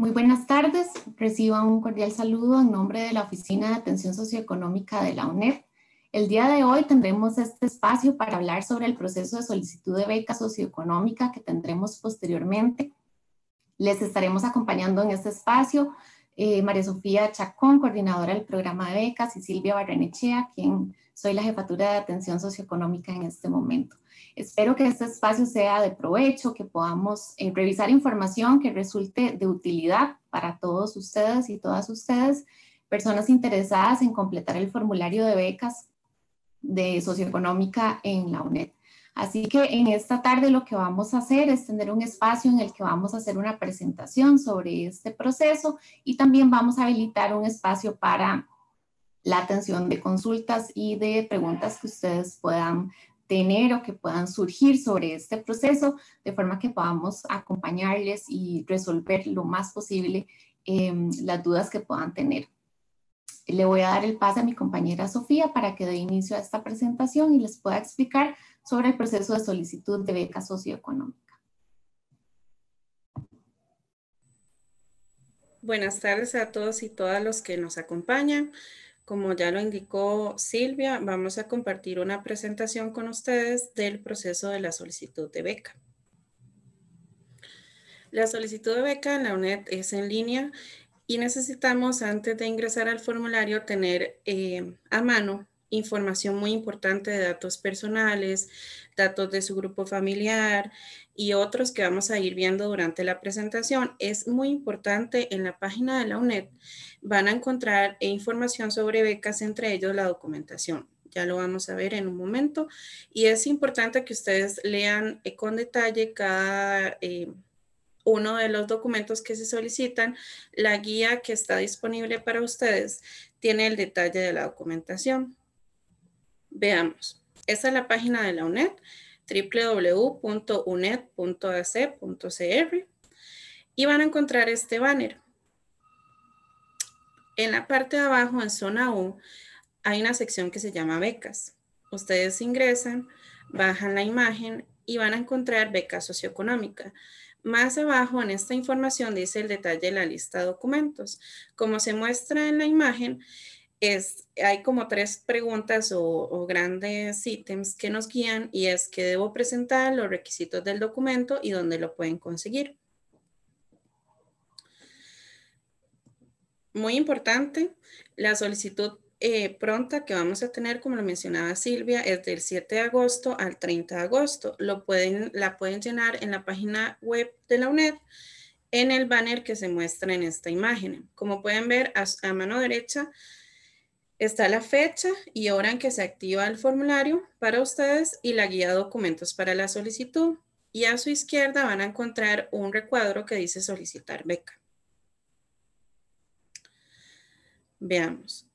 Muy buenas tardes. Reciba un cordial saludo en nombre de la Oficina de Atención Socioeconómica de la UNED. El día de hoy tendremos este espacio para hablar sobre el proceso de solicitud de beca socioeconómica que tendremos posteriormente. Les estaremos acompañando en este espacio eh, María Sofía Chacón, coordinadora del programa de becas, y Silvia Barrenechea, quien soy la jefatura de atención socioeconómica en este momento. Espero que este espacio sea de provecho, que podamos eh, revisar información que resulte de utilidad para todos ustedes y todas ustedes, personas interesadas en completar el formulario de becas de socioeconómica en la UNED. Así que en esta tarde lo que vamos a hacer es tener un espacio en el que vamos a hacer una presentación sobre este proceso y también vamos a habilitar un espacio para la atención de consultas y de preguntas que ustedes puedan tener o que puedan surgir sobre este proceso, de forma que podamos acompañarles y resolver lo más posible em, las dudas que puedan tener. Le voy a dar el pase a mi compañera Sofía para que dé inicio a esta presentación y les pueda explicar sobre el proceso de solicitud de beca socioeconómica. Buenas tardes a todos y todas los que nos acompañan. Como ya lo indicó Silvia, vamos a compartir una presentación con ustedes del proceso de la solicitud de beca. La solicitud de beca en la UNED es en línea y necesitamos antes de ingresar al formulario tener eh, a mano información muy importante de datos personales, datos de su grupo familiar y otros que vamos a ir viendo durante la presentación. Es muy importante en la página de la UNED van a encontrar información sobre becas, entre ellos la documentación. Ya lo vamos a ver en un momento. Y es importante que ustedes lean eh, con detalle cada... Eh, uno de los documentos que se solicitan, la guía que está disponible para ustedes tiene el detalle de la documentación. Veamos, esta es la página de la UNED, www.uned.ac.cr y van a encontrar este banner. En la parte de abajo, en zona U, hay una sección que se llama becas. Ustedes ingresan, bajan la imagen y van a encontrar becas socioeconómica. Más abajo en esta información dice el detalle de la lista de documentos. Como se muestra en la imagen, hay como tres preguntas o, grandes ítems que nos guían y es que debo presentar los requisitos del documento y dónde lo pueden conseguir. Muy importante, la solicitud eh, pronta que vamos a tener, como lo mencionaba Silvia, es del 7 de agosto al 30 de agosto. Lo pueden, la pueden llenar en la página web de la UNED en el banner que se muestra en esta imagen. Como pueden ver, a mano derecha, Está la fecha y hora en que se activa el formulario para ustedes y la guía de documentos para la solicitud. Y a su izquierda van a encontrar un recuadro que dice solicitar beca. Veamos.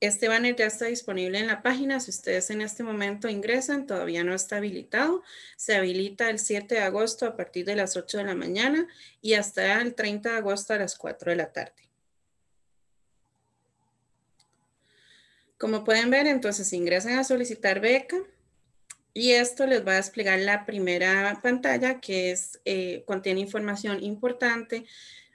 Este banner ya está disponible en la página. Si ustedes en este momento ingresan, todavía no está habilitado. Se habilita el 7 de agosto a partir de las 8 de la mañana y hasta el 30 de agosto a las 4 de la tarde. Como pueden ver, entonces ingresan a solicitar beca y esto les va a desplegar la primera pantalla que es, eh, contiene información importante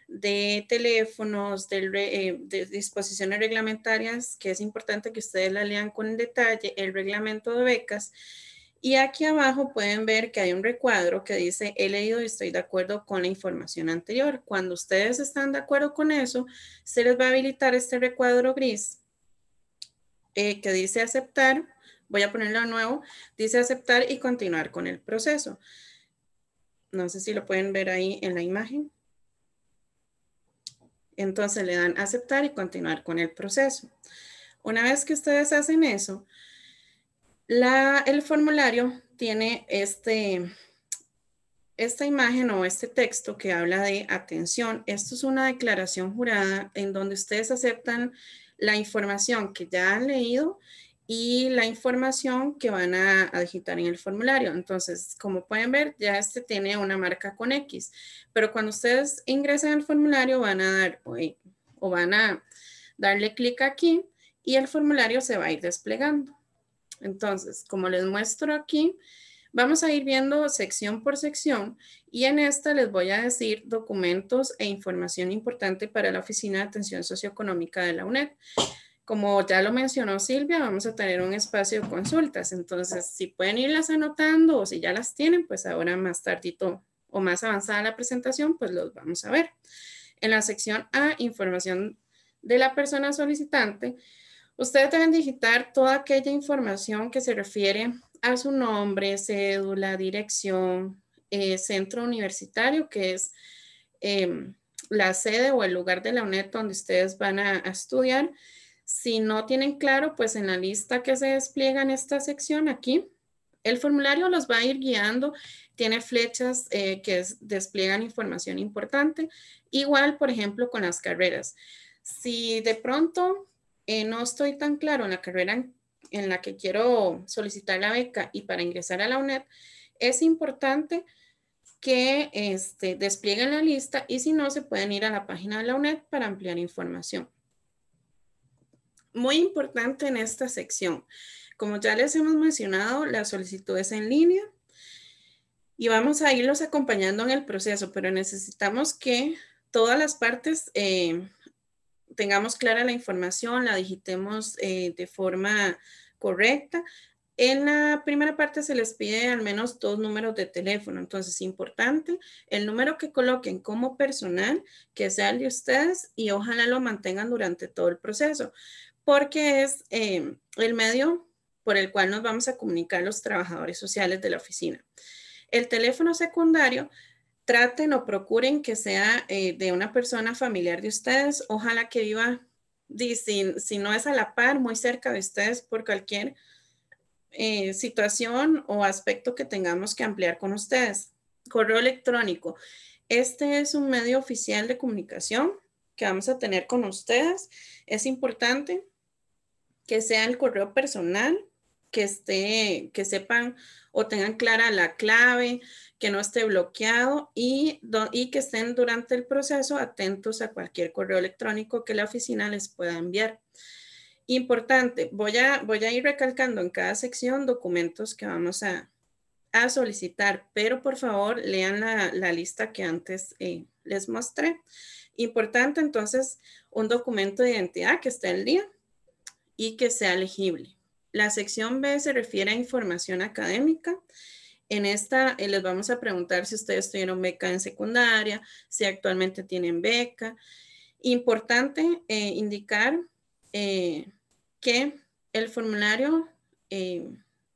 de teléfonos, de, eh, de, disposiciones reglamentarias, que es importante que ustedes la lean con detalle, el reglamento de becas. Y aquí abajo pueden ver que hay un recuadro que dice, he leído y estoy de acuerdo con la información anterior. Cuando ustedes están de acuerdo con eso, se les va a habilitar este recuadro gris eh, que dice aceptar, voy a ponerlo de nuevo, dice aceptar y continuar con el proceso. No sé si lo pueden ver ahí en la imagen. Entonces le dan aceptar y continuar con el proceso. Una vez que ustedes hacen eso, la, el formulario tiene este, esta imagen o este texto que habla de atención. Esto es una declaración jurada en donde ustedes aceptan la información que ya han leído y la información que van a digitar en el formulario. Entonces, como pueden ver, ya este tiene una marca con X, pero cuando ustedes ingresen al formulario van a dar o, eh, van a darle clic aquí y el formulario se va a ir desplegando. Entonces, como les muestro aquí, Vamos a ir viendo sección por sección y en esta les voy a decir documentos e información importante para la Oficina de Atención Socioeconómica de la UNED. Como ya lo mencionó Silvia, vamos a tener un espacio de consultas, entonces si pueden irlas anotando o si ya las tienen, pues ahora más tardito o más avanzada la presentación, pues los vamos a ver. En la sección A, información de la persona solicitante, ustedes deben digitar toda aquella información que se refiere a su nombre, cédula, dirección, eh, centro universitario, que es em, la sede o el lugar de la UNED donde ustedes van a, estudiar. Si no tienen claro, pues en la lista que se despliega en esta sección aquí, el formulario los va a ir guiando, tiene flechas eh, que despliegan información importante, igual, por ejemplo, con las carreras. Si de pronto eh, no estoy tan claro en la carrera en la que quiero solicitar la beca y para ingresar a la UNED, es importante que este, desplieguen la lista y si no, se pueden ir a la página de la UNED para ampliar información. Muy importante en esta sección, como ya les hemos mencionado, la solicitud es en línea y vamos a irlos acompañando en el proceso, pero necesitamos que todas las partes eh, tengamos clara la información, la digitemos eh, de forma correcta. En la primera parte se les pide al menos dos números de teléfono, entonces es importante el número que coloquen como personal, que sea el de ustedes y ojalá lo mantengan durante todo el proceso, porque es eh, el medio por el cual nos vamos a comunicar los trabajadores sociales de la oficina. El teléfono secundario traten o procuren que sea eh, de una persona familiar de ustedes, ojalá que viva, si, no es a la par, muy cerca de ustedes por cualquier eh, situación o aspecto que tengamos que ampliar con ustedes. Correo electrónico. Este es un medio oficial de comunicación que vamos a tener con ustedes. Es importante que sea el correo personal, que esté, que sepan o tengan clara la clave, que no esté bloqueado y, y que estén durante el proceso atentos a cualquier correo electrónico que la oficina les pueda enviar. Importante, voy a, voy a ir recalcando en cada sección documentos que vamos a, solicitar, pero por favor lean la, lista que antes eh, les mostré. Importante entonces un documento de identidad que esté al día y que sea legible. La sección B se refiere a información académica. En esta eh, les vamos a preguntar si ustedes tuvieron beca en secundaria, si actualmente tienen beca. Importante eh, indicar eh, que el formulario,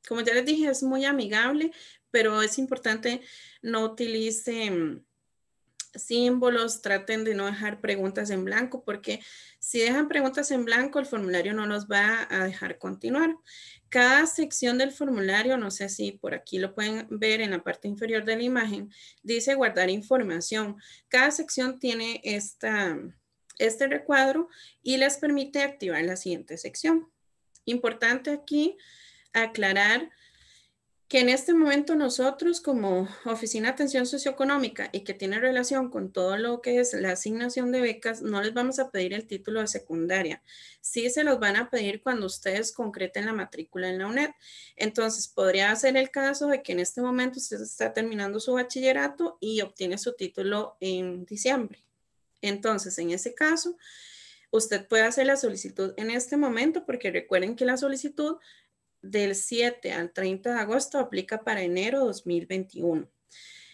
como ya les dije, es muy amigable, pero es importante no utilicen mm, símbolos, traten de no dejar preguntas en blanco, porque si dejan preguntas en blanco, el formulario no nos va a dejar continuar. Cada sección del formulario, no sé si por aquí lo pueden ver en la parte inferior de la imagen, dice guardar información. Cada sección tiene este recuadro y les permite activar la siguiente sección. Importante aquí aclarar que en este momento nosotros como Oficina de Atención Socioeconómica y que tiene relación con todo lo que es la asignación de becas, no les vamos a pedir el título de secundaria. Sí se los van a pedir cuando ustedes concreten la matrícula en la UNED. Entonces, podría ser el caso de que en este momento usted está terminando su bachillerato y obtiene su título en diciembre. Entonces, en ese caso, usted puede hacer la solicitud en este momento porque recuerden que la solicitud del 7 al 30 de agosto aplica para enero 2021.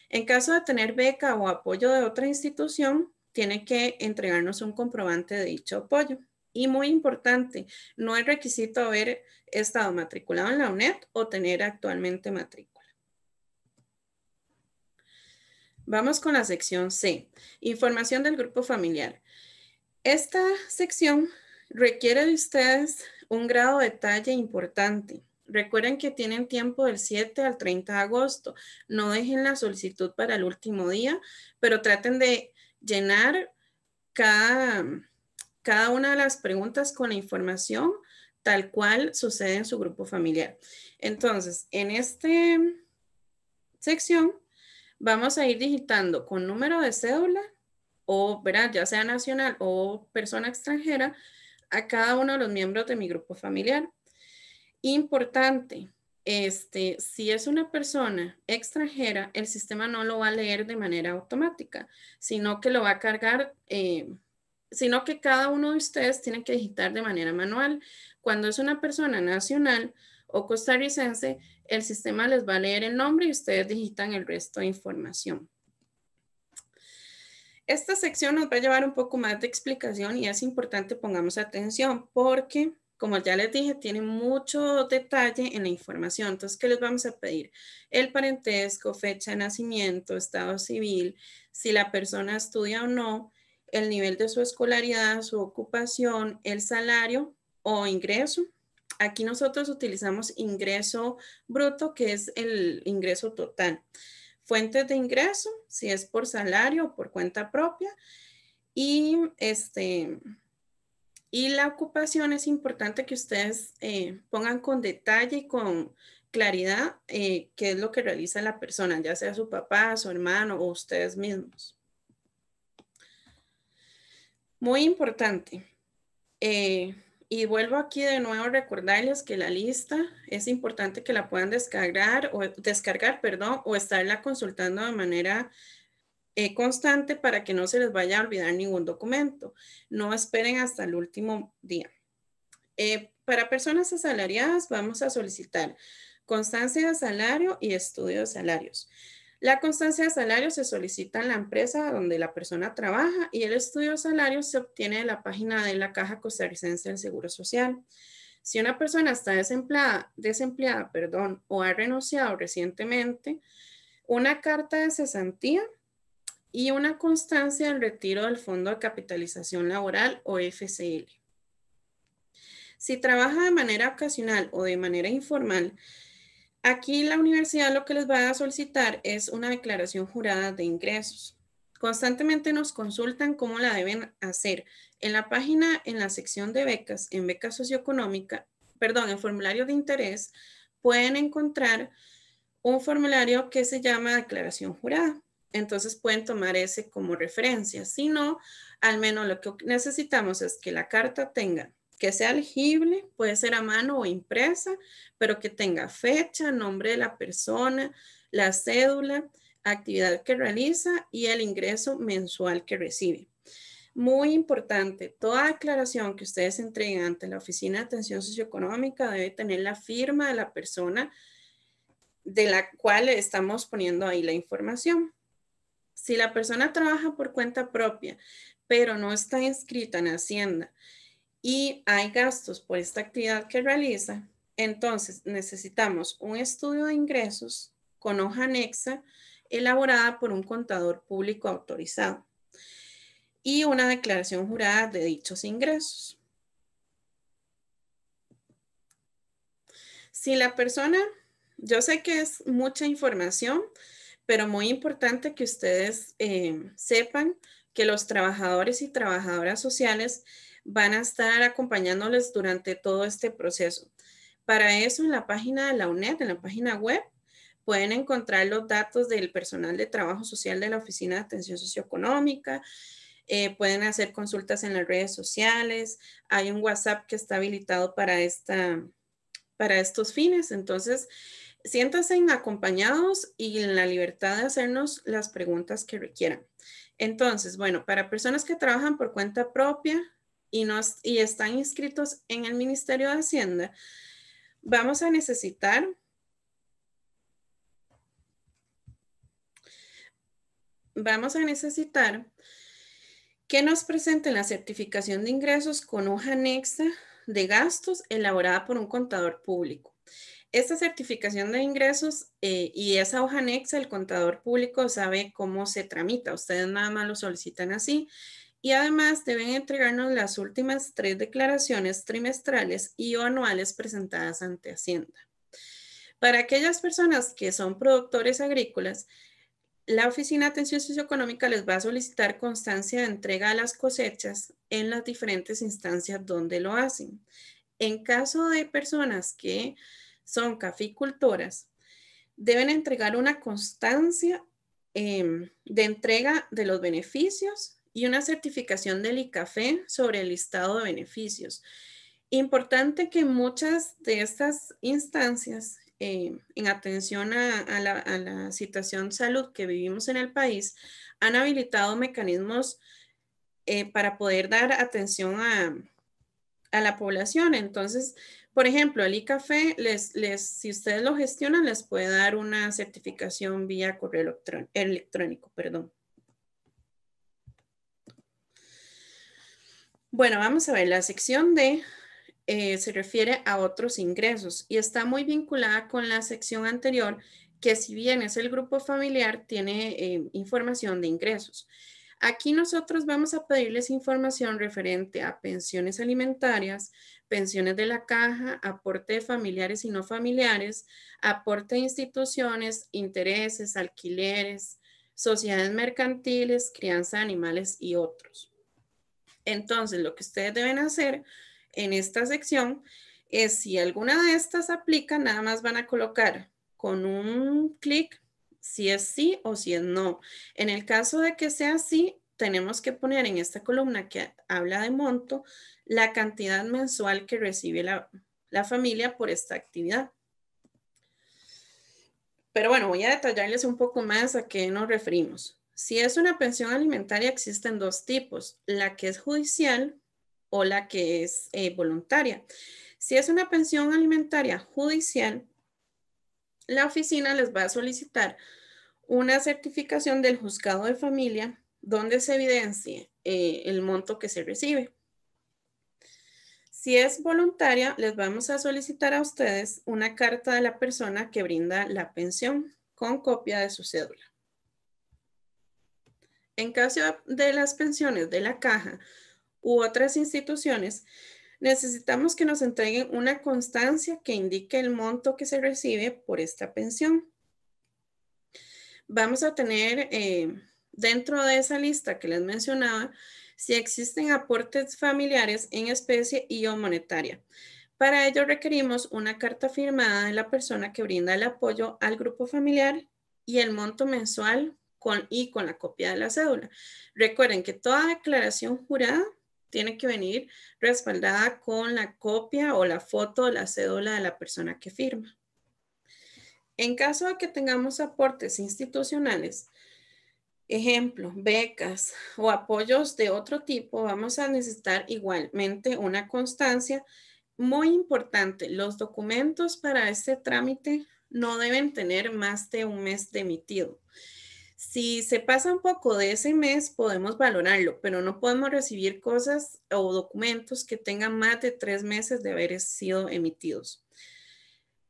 En caso de tener beca o apoyo de otra institución, tiene que entregarnos un comprobante de dicho apoyo. Y muy importante, no es requisito haber estado matriculado en la UNED o tener actualmente matrícula. Vamos con la sección C, información del grupo familiar. Esta sección requiere de ustedes un grado de detalle importante. Recuerden que tienen tiempo del 7 al 30 de agosto. No dejen la solicitud para el último día, pero traten de llenar cada, una de las preguntas con la información tal cual sucede en su grupo familiar. Entonces, en esta sección vamos a ir digitando con número de cédula o, ya sea nacional o persona extranjera, a cada uno de los miembros de mi grupo familiar. Importante, este, si es una persona extranjera, el sistema no lo va a leer de manera automática, sino que lo va a cargar, eh, sino que cada uno de ustedes tiene que digitar de manera manual. Cuando es una persona nacional o costarricense, el sistema les va a leer el nombre y ustedes digitan el resto de información. Esta sección nos va a llevar un poco más de explicación y es importante pongamos atención porque, como ya les dije, tiene mucho detalle en la información. Entonces, ¿qué les vamos a pedir? El parentesco, fecha de nacimiento, estado civil, si la persona estudia o no, el nivel de su escolaridad, su ocupación, el salario o ingreso, Aquí nosotros utilizamos ingreso bruto, que es el ingreso total fuentes de ingreso, si es por salario o por cuenta propia. Y, este, y la ocupación es importante que ustedes eh, pongan con detalle y con claridad eh, qué es lo que realiza la persona, ya sea su papá, su hermano o ustedes mismos. Muy importante. Eh, y vuelvo aquí de nuevo a recordarles que la lista es importante que la puedan descargar o descargar, perdón, o estarla consultando de manera eh, constante para que no se les vaya a olvidar ningún documento. No esperen hasta el último día. Eh, para personas asalariadas vamos a solicitar constancia de salario y estudio de salarios. La constancia de salario se solicita en la empresa donde la persona trabaja y el estudio de salario se obtiene de la página de la Caja Costarricense del Seguro Social. Si una persona está desempleada, desempleada perdón, o ha renunciado recientemente, una carta de cesantía y una constancia del retiro del Fondo de Capitalización Laboral o FCL. Si trabaja de manera ocasional o de manera informal, Aquí la universidad lo que les va a solicitar es una declaración jurada de ingresos. Constantemente nos consultan cómo la deben hacer. En la página, en la sección de becas, en beca socioeconómica, perdón, en formulario de interés, pueden encontrar un formulario que se llama declaración jurada. Entonces pueden tomar ese como referencia. Si no, al menos lo que necesitamos es que la carta tenga que sea legible, puede ser a mano o impresa, pero que tenga fecha, nombre de la persona, la cédula, actividad que realiza y el ingreso mensual que recibe. Muy importante, toda aclaración que ustedes entreguen ante la Oficina de Atención Socioeconómica debe tener la firma de la persona de la cual estamos poniendo ahí la información. Si la persona trabaja por cuenta propia, pero no está inscrita en Hacienda y hay gastos por esta actividad que realiza, entonces necesitamos un estudio de ingresos con hoja anexa elaborada por un contador público autorizado y una declaración jurada de dichos ingresos. Si la persona, yo sé que es mucha información, pero muy importante que ustedes eh, sepan que los trabajadores y trabajadoras sociales van a estar acompañándoles durante todo este proceso. Para eso, en la página de la UNED, en la página web, pueden encontrar los datos del personal de trabajo social de la Oficina de Atención Socioeconómica, eh, pueden hacer consultas en las redes sociales, hay un WhatsApp que está habilitado para, para estos fines, entonces siéntanse acompañados y en la libertad de hacernos las preguntas que requieran. Entonces, bueno, para personas que trabajan por cuenta propia, y, están inscritos en el Ministerio de Hacienda, vamos a necesitar vamos a necesitar que nos presenten la certificación de ingresos con hoja anexa de gastos elaborada por un contador público. Esta certificación de ingresos eh, y esa hoja anexa, el contador público sabe cómo se tramita. Ustedes nada más lo solicitan así y además deben entregarnos las últimas tres declaraciones trimestrales y o anuales presentadas ante Hacienda. Para aquellas personas que son productores agrícolas, la Oficina de Atención Socioeconómica les va a solicitar constancia de entrega de las cosechas en las diferentes instancias donde lo hacen. En caso de personas que son caficultoras, deben entregar una constancia em, de entrega de los beneficios y una certificación del ICAFE sobre el listado de beneficios. Importante que muchas de estas instancias eh, en atención a, la, a, la, situación salud que vivimos en el país han habilitado mecanismos eh, para poder dar atención a, a la población. Entonces, por ejemplo, el ICAFE, les, les, si ustedes lo gestionan, les puede dar una certificación vía correo electrónico. Perdón. Bueno, vamos a ver, la sección D eh, se refiere a otros ingresos y está muy vinculada con la sección anterior, que si bien es el grupo familiar, tiene eh, información de ingresos. Aquí nosotros vamos a pedirles información referente a pensiones alimentarias, pensiones de la caja, aporte de familiares y no familiares, aporte de instituciones, intereses, alquileres, sociedades mercantiles, crianza de animales y otros. Entonces, lo que ustedes deben hacer en esta sección es si alguna de estas aplica, nada más van a colocar con un clic si es sí o si es no. En el caso de que sea sí, tenemos que poner en esta columna que habla de monto la cantidad mensual que recibe la, la familia por esta actividad. Pero bueno, voy a detallarles un poco más a qué nos referimos. Si es una pensión alimentaria, existen dos tipos, la que es judicial o la que es eh, voluntaria. Si es una pensión alimentaria judicial, la oficina les va a solicitar una certificación del juzgado de familia donde se evidencie eh, el monto que se recibe. Si es voluntaria, les vamos a solicitar a ustedes una carta de la persona que brinda la pensión con copia de su cédula. En caso de las pensiones de la caja u otras instituciones, necesitamos que nos entreguen una constancia que indique el monto que se recibe por esta pensión. Vamos a tener eh, dentro de esa lista que les mencionaba si existen aportes familiares en especie y o monetaria. Para ello requerimos una carta firmada de la persona que brinda el apoyo al grupo familiar y el monto mensual y con la copia de la cédula. Recuerden que toda declaración jurada tiene que venir respaldada con la copia o la foto de la cédula de la persona que firma. En caso de que tengamos aportes institucionales, ejemplo, becas o apoyos de otro tipo, vamos a necesitar igualmente una constancia. Muy importante, los documentos para este trámite no deben tener más de un mes de emitido. Si se pasa un poco de ese mes, podemos valorarlo, pero no podemos recibir cosas o documentos que tengan más de tres meses de haber sido emitidos.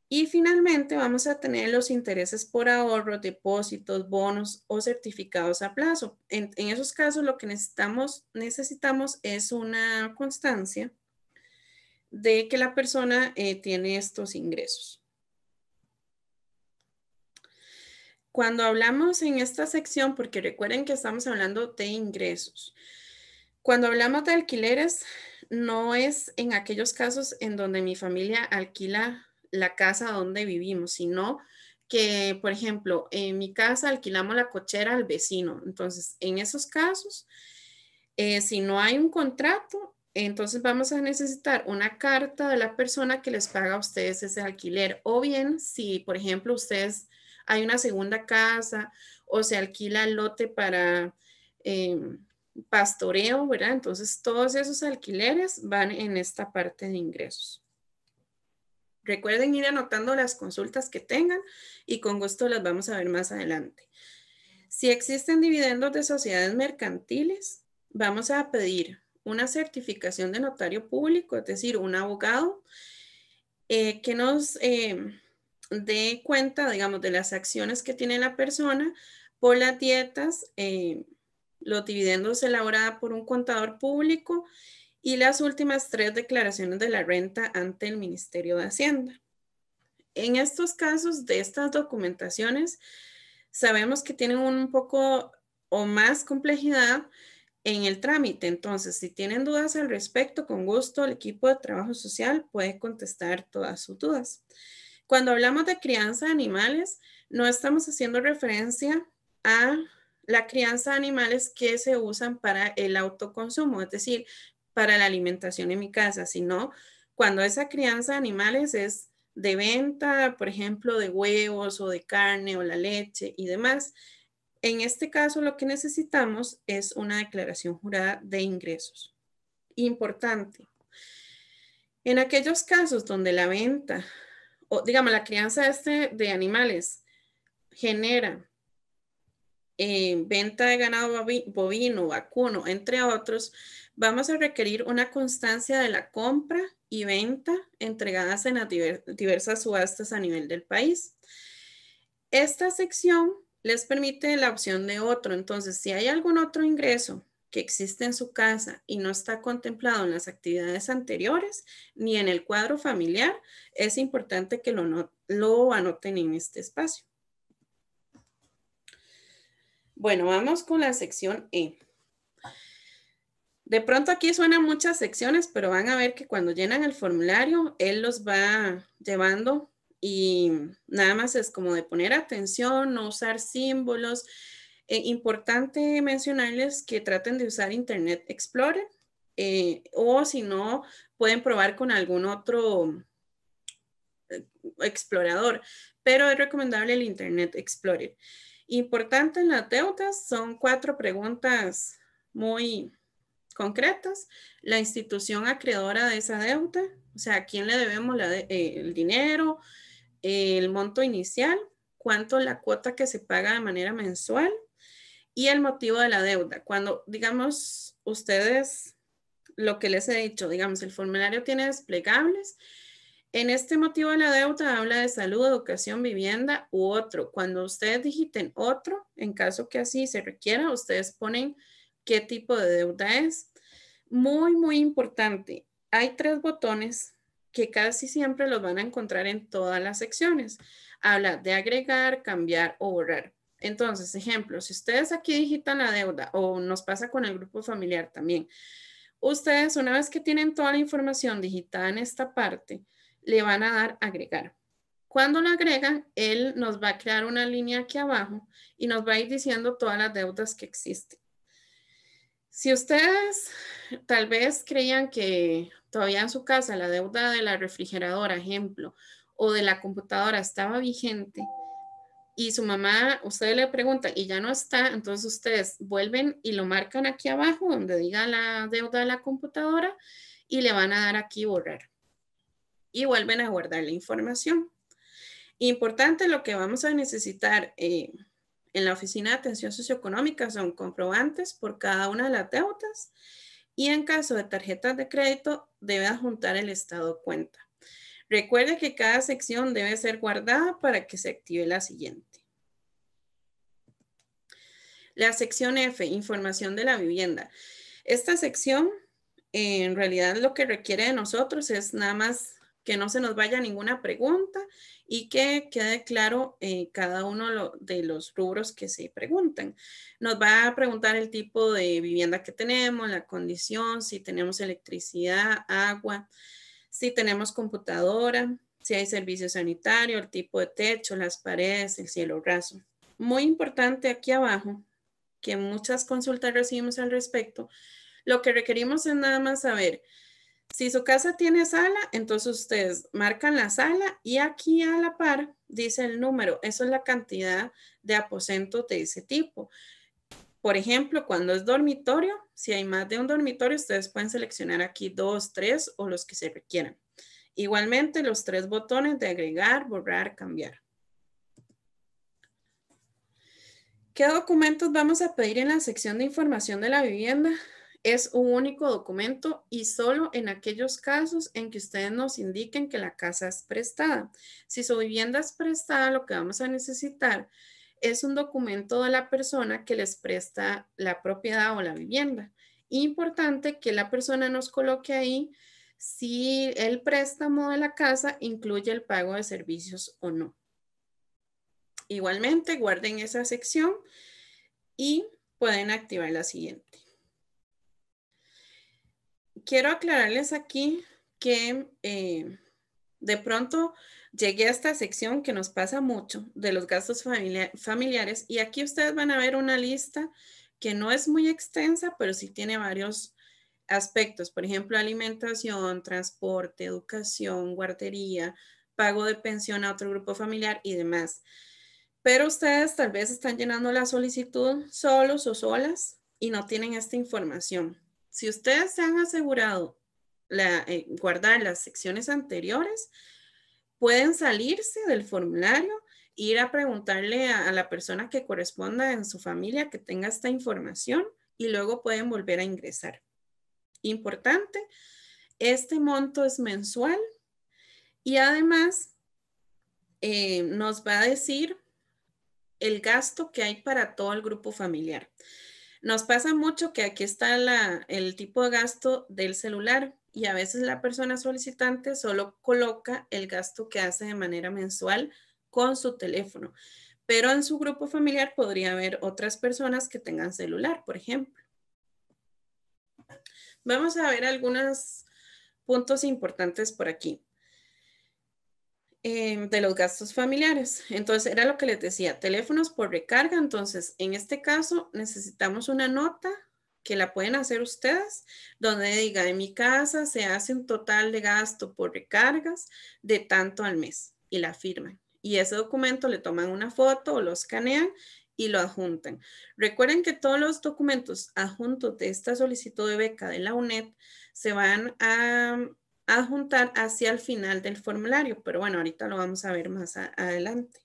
Y finalmente vamos a tener los intereses por ahorro, depósitos, bonos o certificados a plazo. En, esos casos lo que necesitamos, necesitamos es una constancia de que la persona eh, tiene estos ingresos. Cuando hablamos en esta sección, porque recuerden que estamos hablando de ingresos, cuando hablamos de alquileres, no es en aquellos casos en donde mi familia alquila la casa donde vivimos, sino que, por ejemplo, en mi casa alquilamos la cochera al vecino. Entonces, en esos casos, eh, si no hay un contrato, entonces vamos a necesitar una carta de la persona que les paga a ustedes ese alquiler. O bien, si, por ejemplo, ustedes hay una segunda casa o se alquila el lote para em, pastoreo, ¿verdad? Entonces todos esos alquileres van en esta parte de ingresos. Recuerden ir anotando las consultas que tengan y con gusto las vamos a ver más adelante. Si existen dividendos de sociedades mercantiles, vamos a pedir una certificación de notario público, es decir, un abogado eh, que nos em, de cuenta, digamos, de las acciones que tiene la persona por las dietas, eh, los dividendos elaborada por un contador público y las últimas tres declaraciones de la renta ante el Ministerio de Hacienda. En estos casos de estas documentaciones, sabemos que tienen un poco o más complejidad en el trámite. Entonces, si tienen dudas al respecto, con gusto el equipo de trabajo social puede contestar todas sus dudas. Cuando hablamos de crianza de animales, no estamos haciendo referencia a la crianza de animales que se usan para el autoconsumo, es decir, para la alimentación en mi casa, sino cuando esa crianza de animales es de venta, por ejemplo, de huevos o de carne o la leche y demás. En este caso, lo que necesitamos es una declaración jurada de ingresos. Importante. En aquellos casos donde la venta digamos, la crianza este de animales genera eh, venta de ganado bovino, vacuno, entre otros, vamos a requerir una constancia de la compra y venta entregadas en las diversas subastas a nivel del país. Esta sección les permite la opción de otro. Entonces, si hay algún otro ingreso que existe en su casa y no está contemplado en las actividades anteriores ni en el cuadro familiar, es importante que lo, lo anoten en este espacio. Bueno, vamos con la sección E. De pronto aquí suenan muchas secciones, pero van a ver que cuando llenan el formulario, él los va llevando y nada más es como de poner atención, no usar símbolos, eh, importante mencionarles que traten de usar Internet Explorer eh, o si no, pueden probar con algún otro eh, explorador, pero es recomendable el Internet Explorer. Importante en las deudas son cuatro preguntas muy concretas. La institución acreedora de esa deuda, o sea, ¿a quién le debemos el dinero, el monto inicial, cuánto la cuota que se paga de manera mensual, y el motivo de la deuda. Cuando, digamos, ustedes, lo que les he dicho, digamos, el formulario tiene desplegables. En este motivo de la deuda habla de salud, educación, vivienda u otro. Cuando ustedes digiten otro, en caso que así se requiera, ustedes ponen qué tipo de deuda es. Muy, muy importante. Hay tres botones que casi siempre los van a encontrar en todas las secciones. Habla de agregar, cambiar o borrar. Entonces, ejemplo, si ustedes aquí digitan la deuda o nos pasa con el grupo familiar también, ustedes una vez que tienen toda la información digitada en esta parte, le van a dar agregar. Cuando lo agregan, él nos va a crear una línea aquí abajo y nos va a ir diciendo todas las deudas que existen. Si ustedes tal vez creían que todavía en su casa la deuda de la refrigeradora, ejemplo, o de la computadora estaba vigente, y su mamá, ustedes le preguntan y ya no está, entonces ustedes vuelven y lo marcan aquí abajo donde diga la deuda de la computadora y le van a dar aquí borrar. Y vuelven a guardar la información. Importante lo que vamos a necesitar eh, en la oficina de atención socioeconómica son comprobantes por cada una de las deudas y en caso de tarjetas de crédito debe adjuntar el estado de cuenta. Recuerde que cada sección debe ser guardada para que se active la siguiente. La sección F, información de la vivienda. Esta sección en realidad lo que requiere de nosotros es nada más que no se nos vaya ninguna pregunta y que quede claro eh, cada uno de los rubros que se preguntan. Nos va a preguntar el tipo de vivienda que tenemos, la condición, si tenemos electricidad, agua, si tenemos computadora, si hay servicio sanitario, el tipo de techo, las paredes, el cielo raso. Muy importante aquí abajo que muchas consultas recibimos al respecto, lo que requerimos es nada más saber si su casa tiene sala, entonces ustedes marcan la sala y aquí a la par dice el número. Eso es la cantidad de aposentos de ese tipo. Por ejemplo, cuando es dormitorio, si hay más de un dormitorio, ustedes pueden seleccionar aquí dos, tres o los que se requieran. Igualmente, los tres botones de agregar, borrar, cambiar. ¿Qué documentos vamos a pedir en la sección de información de la vivienda? Es un único documento y solo en aquellos casos en que ustedes nos indiquen que la casa es prestada. Si su vivienda es prestada, lo que vamos a necesitar es un documento de la persona que les presta la propiedad o la vivienda. Importante que la persona nos coloque ahí si el préstamo de la casa incluye el pago de servicios o no. Igualmente, guarden esa sección y pueden activar la siguiente. Quiero aclararles aquí que eh, de pronto llegué a esta sección que nos pasa mucho de los gastos familiares y aquí ustedes van a ver una lista que no es muy extensa, pero sí tiene varios aspectos, por ejemplo, alimentación, transporte, educación, guardería, pago de pensión a otro grupo familiar y demás pero ustedes tal vez están llenando la solicitud solos o solas y no tienen esta información. Si ustedes se han asegurado la, eh, guardar las secciones anteriores, pueden salirse del formulario ir a preguntarle a, la persona que corresponda en su familia que tenga esta información y luego pueden volver a ingresar. Importante, este monto es mensual y además eh, nos va a decir el gasto que hay para todo el grupo familiar. Nos pasa mucho que aquí está el tipo de gasto del celular y a veces la persona solicitante solo coloca el gasto que hace de manera mensual con su teléfono, pero en su grupo familiar podría haber otras personas que tengan celular, por ejemplo. Vamos a ver algunos puntos importantes por aquí. Em, de los gastos familiares. Entonces, era lo que les decía, teléfonos por recarga. Entonces, en este caso, necesitamos una nota que la pueden hacer ustedes, donde diga, en mi casa se hace un total de gasto por recargas de tanto al mes y la firman. Y ese documento le toman una foto o lo escanean y lo adjuntan. Recuerden que todos los documentos adjuntos de esta solicitud de beca de la UNED se van a adjuntar hacia el final del formulario, pero bueno, ahorita lo vamos a ver más adelante.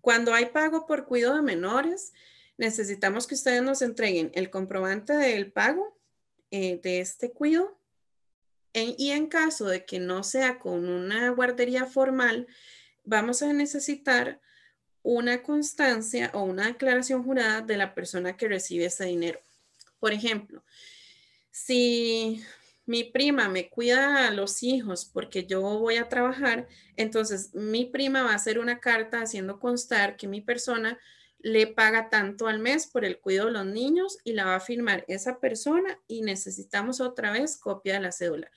Cuando hay pago por cuidado de menores, necesitamos que ustedes nos entreguen el comprobante del pago eh, de este cuido. E, y en caso de que no sea con una guardería formal, vamos a necesitar una constancia o una declaración jurada de la persona que recibe ese dinero. Por ejemplo, si mi prima me cuida a los hijos porque yo voy a trabajar, entonces mi prima va a hacer una carta haciendo constar que mi persona le paga tanto al mes por el cuidado de los niños y la va a firmar esa persona y necesitamos otra vez copia de la cédula.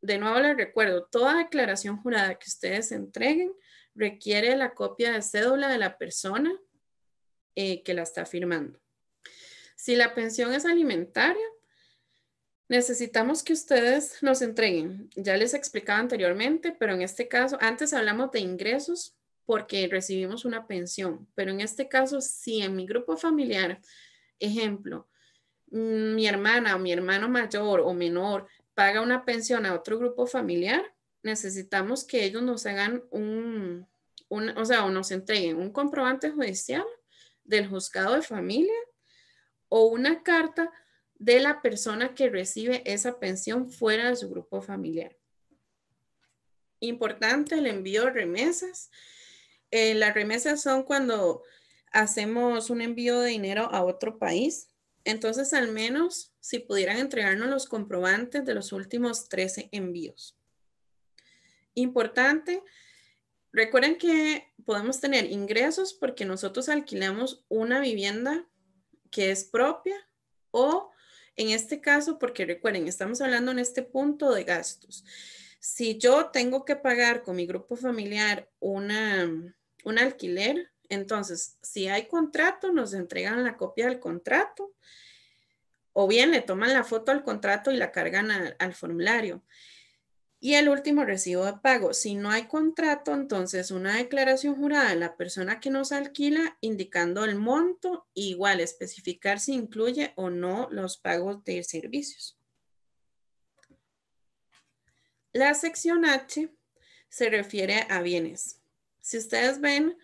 De nuevo les recuerdo, toda declaración jurada que ustedes entreguen requiere la copia de cédula de la persona eh, que la está firmando. Si la pensión es alimentaria, Necesitamos que ustedes nos entreguen. Ya les he explicado anteriormente, pero en este caso, antes hablamos de ingresos porque recibimos una pensión, pero en este caso, si en mi grupo familiar, ejemplo, mm, mi hermana o mi hermano mayor o menor paga una pensión a otro grupo familiar, necesitamos que ellos nos hagan un, un o sea, o nos entreguen un comprobante judicial del juzgado de familia o una carta de la persona que recibe esa pensión fuera de su grupo familiar. Importante el envío de remesas. Eh, las remesas son cuando hacemos un envío de dinero a otro país. Entonces, al menos si pudieran entregarnos los comprobantes de los últimos 13 envíos. Importante, recuerden que podemos tener ingresos porque nosotros alquilamos una vivienda que es propia o en este caso, porque recuerden, estamos hablando en este punto de gastos. Si yo tengo que pagar con mi grupo familiar una, un alquiler, entonces, si hay contrato, nos entregan la copia del contrato o bien le toman la foto al contrato y la cargan al formulario. Y el último recibo de pago. Si no hay contrato, entonces una declaración jurada de la persona que nos alquila indicando el monto, igual especificar si incluye o no los pagos de servicios. La sección H se refiere a bienes. Si ustedes ven,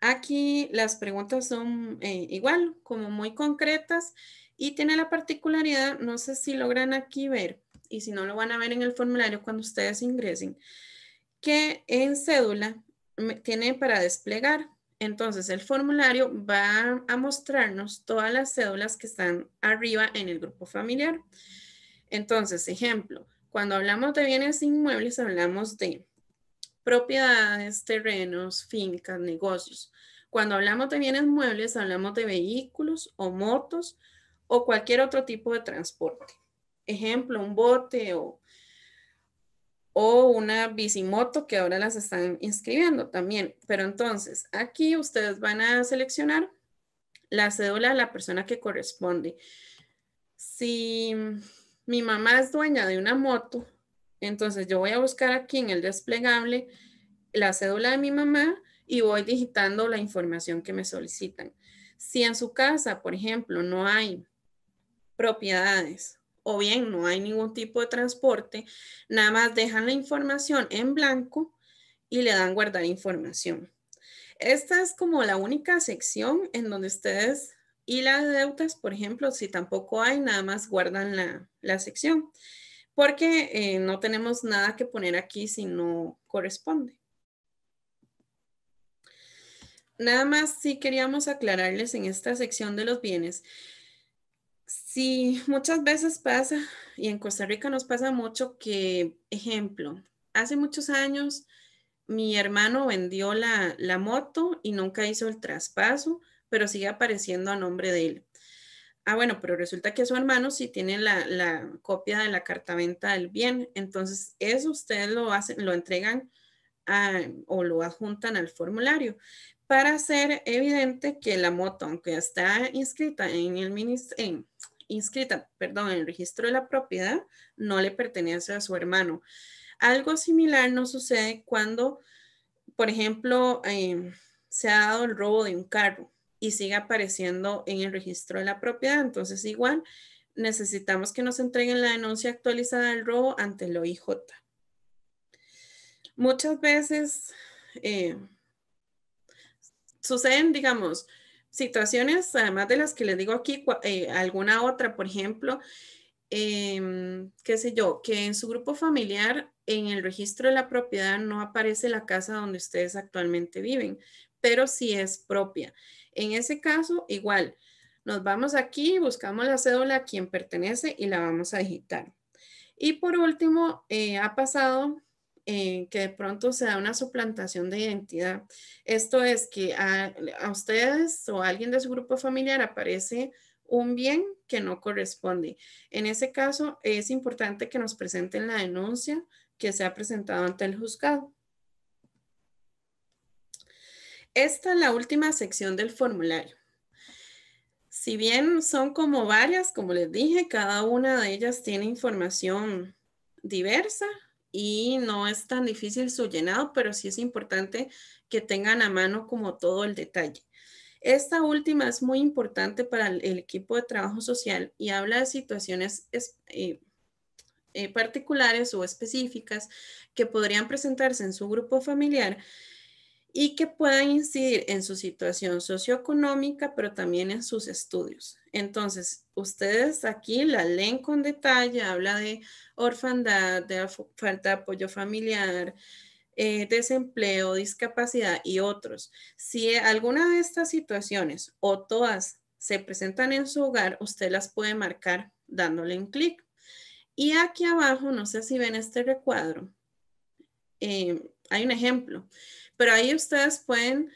aquí las preguntas son eh, igual, como muy concretas y tiene la particularidad, no sé si logran aquí ver, y si no lo van a ver en el formulario cuando ustedes ingresen, que en cédula tiene para desplegar. Entonces el formulario va a mostrarnos todas las cédulas que están arriba en el grupo familiar. Entonces, ejemplo, cuando hablamos de bienes inmuebles, hablamos de propiedades, terrenos, fincas, negocios. Cuando hablamos de bienes muebles, hablamos de vehículos o motos o cualquier otro tipo de transporte ejemplo, un bote o, o una bicimoto que ahora las están inscribiendo también. Pero entonces, aquí ustedes van a seleccionar la cédula de la persona que corresponde. Si mi mamá es dueña de una moto, entonces yo voy a buscar aquí en el desplegable la cédula de mi mamá y voy digitando la información que me solicitan. Si en su casa, por ejemplo, no hay propiedades o bien no hay ningún tipo de transporte, nada más dejan la información en blanco y le dan guardar información. Esta es como la única sección en donde ustedes y las deudas, por ejemplo, si tampoco hay, nada más guardan la, sección, porque eh, no tenemos nada que poner aquí si no corresponde. Nada más si sí queríamos aclararles en esta sección de los bienes Sí, muchas veces pasa, y en Costa Rica nos pasa mucho que, ejemplo, hace muchos años mi hermano vendió la, moto y nunca hizo el traspaso, pero sigue apareciendo a nombre de él. Ah, bueno, pero resulta que su hermano sí tiene la, copia de la carta venta del bien. Entonces, eso ustedes lo hacen, lo entregan o lo adjuntan al formulario para hacer evidente que la moto, aunque está inscrita en el, ministerio, inscrita, perdón, en el registro de la propiedad, no le pertenece a su hermano. Algo similar no sucede cuando, por ejemplo, em, se ha dado el robo de un carro y sigue apareciendo en el registro de la propiedad. Entonces, igual, necesitamos que nos entreguen la denuncia actualizada del robo ante el OIJ. Muchas veces eh, suceden, digamos, situaciones, además de las que les digo aquí, eh, alguna otra, por ejemplo, em, qué sé yo, que en su grupo familiar, en el registro de la propiedad no aparece la casa donde ustedes actualmente viven, pero sí es propia. En ese caso, igual, nos vamos aquí, buscamos la cédula a quien pertenece y la vamos a digitar. Y por último, eh, ha pasado que de pronto se da una suplantación de identidad. Esto es que a, ustedes o a alguien de su grupo familiar aparece un bien que no corresponde. En ese caso, es importante que nos presenten la denuncia que se ha presentado ante el juzgado. Esta es la última sección del formulario. Si bien son como varias, como les dije, cada una de ellas tiene información diversa, y no es tan difícil su llenado, pero sí es importante que tengan a mano como todo el detalle. Esta última es muy importante para el, equipo de trabajo social y habla de situaciones eh, eh, particulares o específicas que podrían presentarse en su grupo familiar y que puedan incidir en su situación socioeconómica, pero también en sus estudios. Entonces, ustedes aquí la leen con detalle, habla de orfandad, de falta de apoyo familiar, eh, desempleo, discapacidad y otros. Si alguna de estas situaciones o todas se presentan en su hogar, usted las puede marcar dándole un clic. Y aquí abajo, no sé si ven este recuadro, eh, hay un ejemplo. Pero ahí ustedes pueden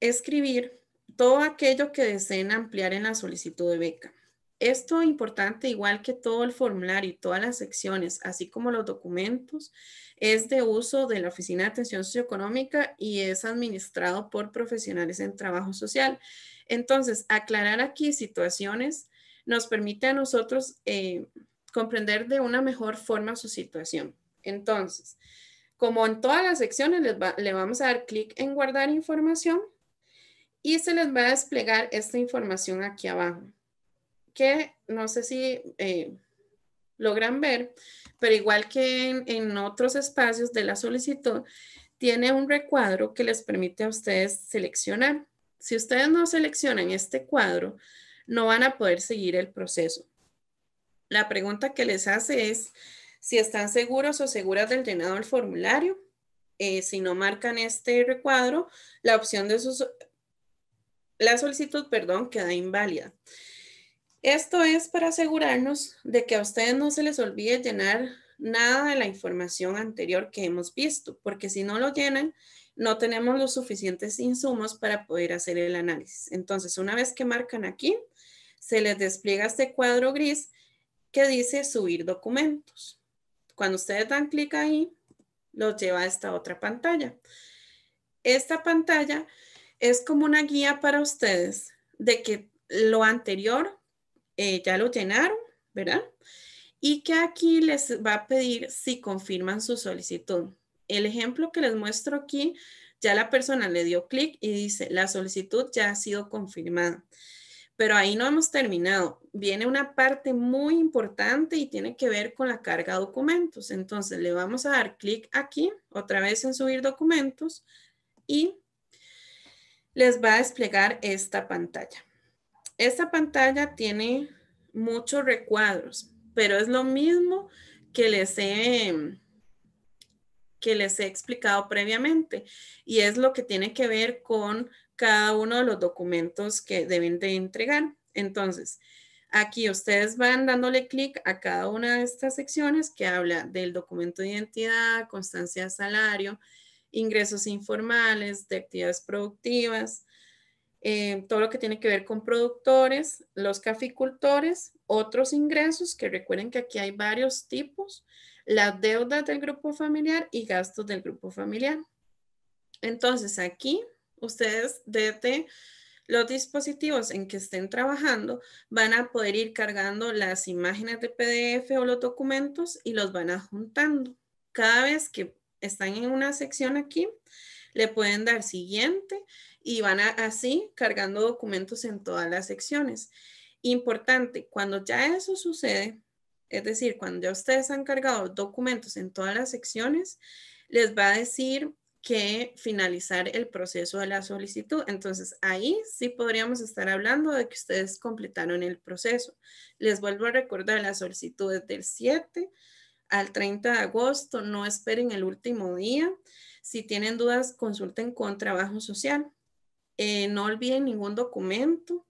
escribir todo aquello que deseen ampliar en la solicitud de beca. Esto es importante, igual que todo el formulario y todas las secciones, así como los documentos, es de uso de la Oficina de Atención Socioeconómica y es administrado por profesionales en trabajo social. Entonces, aclarar aquí situaciones nos permite a nosotros eh, comprender de una mejor forma su situación. Entonces, como en todas las secciones, le vamos a dar clic en guardar información y se les va a desplegar esta información aquí abajo, que no sé si eh, logran ver, pero igual que en otros espacios de la solicitud, tiene un recuadro que les permite a ustedes seleccionar. Si ustedes no seleccionan este cuadro, no van a poder seguir el proceso. La pregunta que les hace es, si están seguros o seguras del llenado del formulario, eh, si no marcan este recuadro, la opción de la solicitud, perdón, queda inválida. Esto es para asegurarnos de que a ustedes no se les olvide llenar nada de la información anterior que hemos visto, porque si no lo llenan, no tenemos los suficientes insumos para poder hacer el análisis. Entonces, una vez que marcan aquí, se les despliega este cuadro gris que dice subir documentos. Cuando ustedes dan clic ahí, los lleva a esta otra pantalla. Esta pantalla es como una guía para ustedes de que lo anterior eh, ya lo llenaron, ¿verdad? Y que aquí les va a pedir si confirman su solicitud. El ejemplo que les muestro aquí, ya la persona le dio clic y dice, la solicitud ya ha sido confirmada. Pero ahí no hemos terminado. Viene una parte muy importante y tiene que ver con la carga de documentos. Entonces le vamos a dar clic aquí, otra vez en subir documentos y les va a desplegar esta pantalla. Esta pantalla tiene muchos recuadros, pero es lo mismo que les he que les he explicado previamente y es lo que tiene que ver con cada uno de los documentos que deben de entregar. Entonces, aquí ustedes van dándole clic a cada una de estas secciones que habla del documento de identidad, constancia de salario, ingresos informales, de actividades productivas, eh, todo lo que tiene que ver con productores, los caficultores, otros ingresos, que recuerden que aquí hay varios tipos, las deudas del grupo familiar y gastos del grupo familiar. Entonces aquí ustedes desde los dispositivos en que estén trabajando van a poder ir cargando las imágenes de PDF o los documentos y los van a juntando. Cada vez que están en una sección aquí, le pueden dar siguiente y van a, así cargando documentos en todas las secciones. Importante, cuando ya eso sucede, es decir, cuando ya ustedes han cargado documentos en todas las secciones, les va a decir que finalizar el proceso de la solicitud. Entonces, ahí sí podríamos estar hablando de que ustedes completaron el proceso. Les vuelvo a recordar la solicitudes del 7 al 30 de agosto. No esperen el último día. Si tienen dudas, consulten con Trabajo Social. Eh, no olviden ningún documento.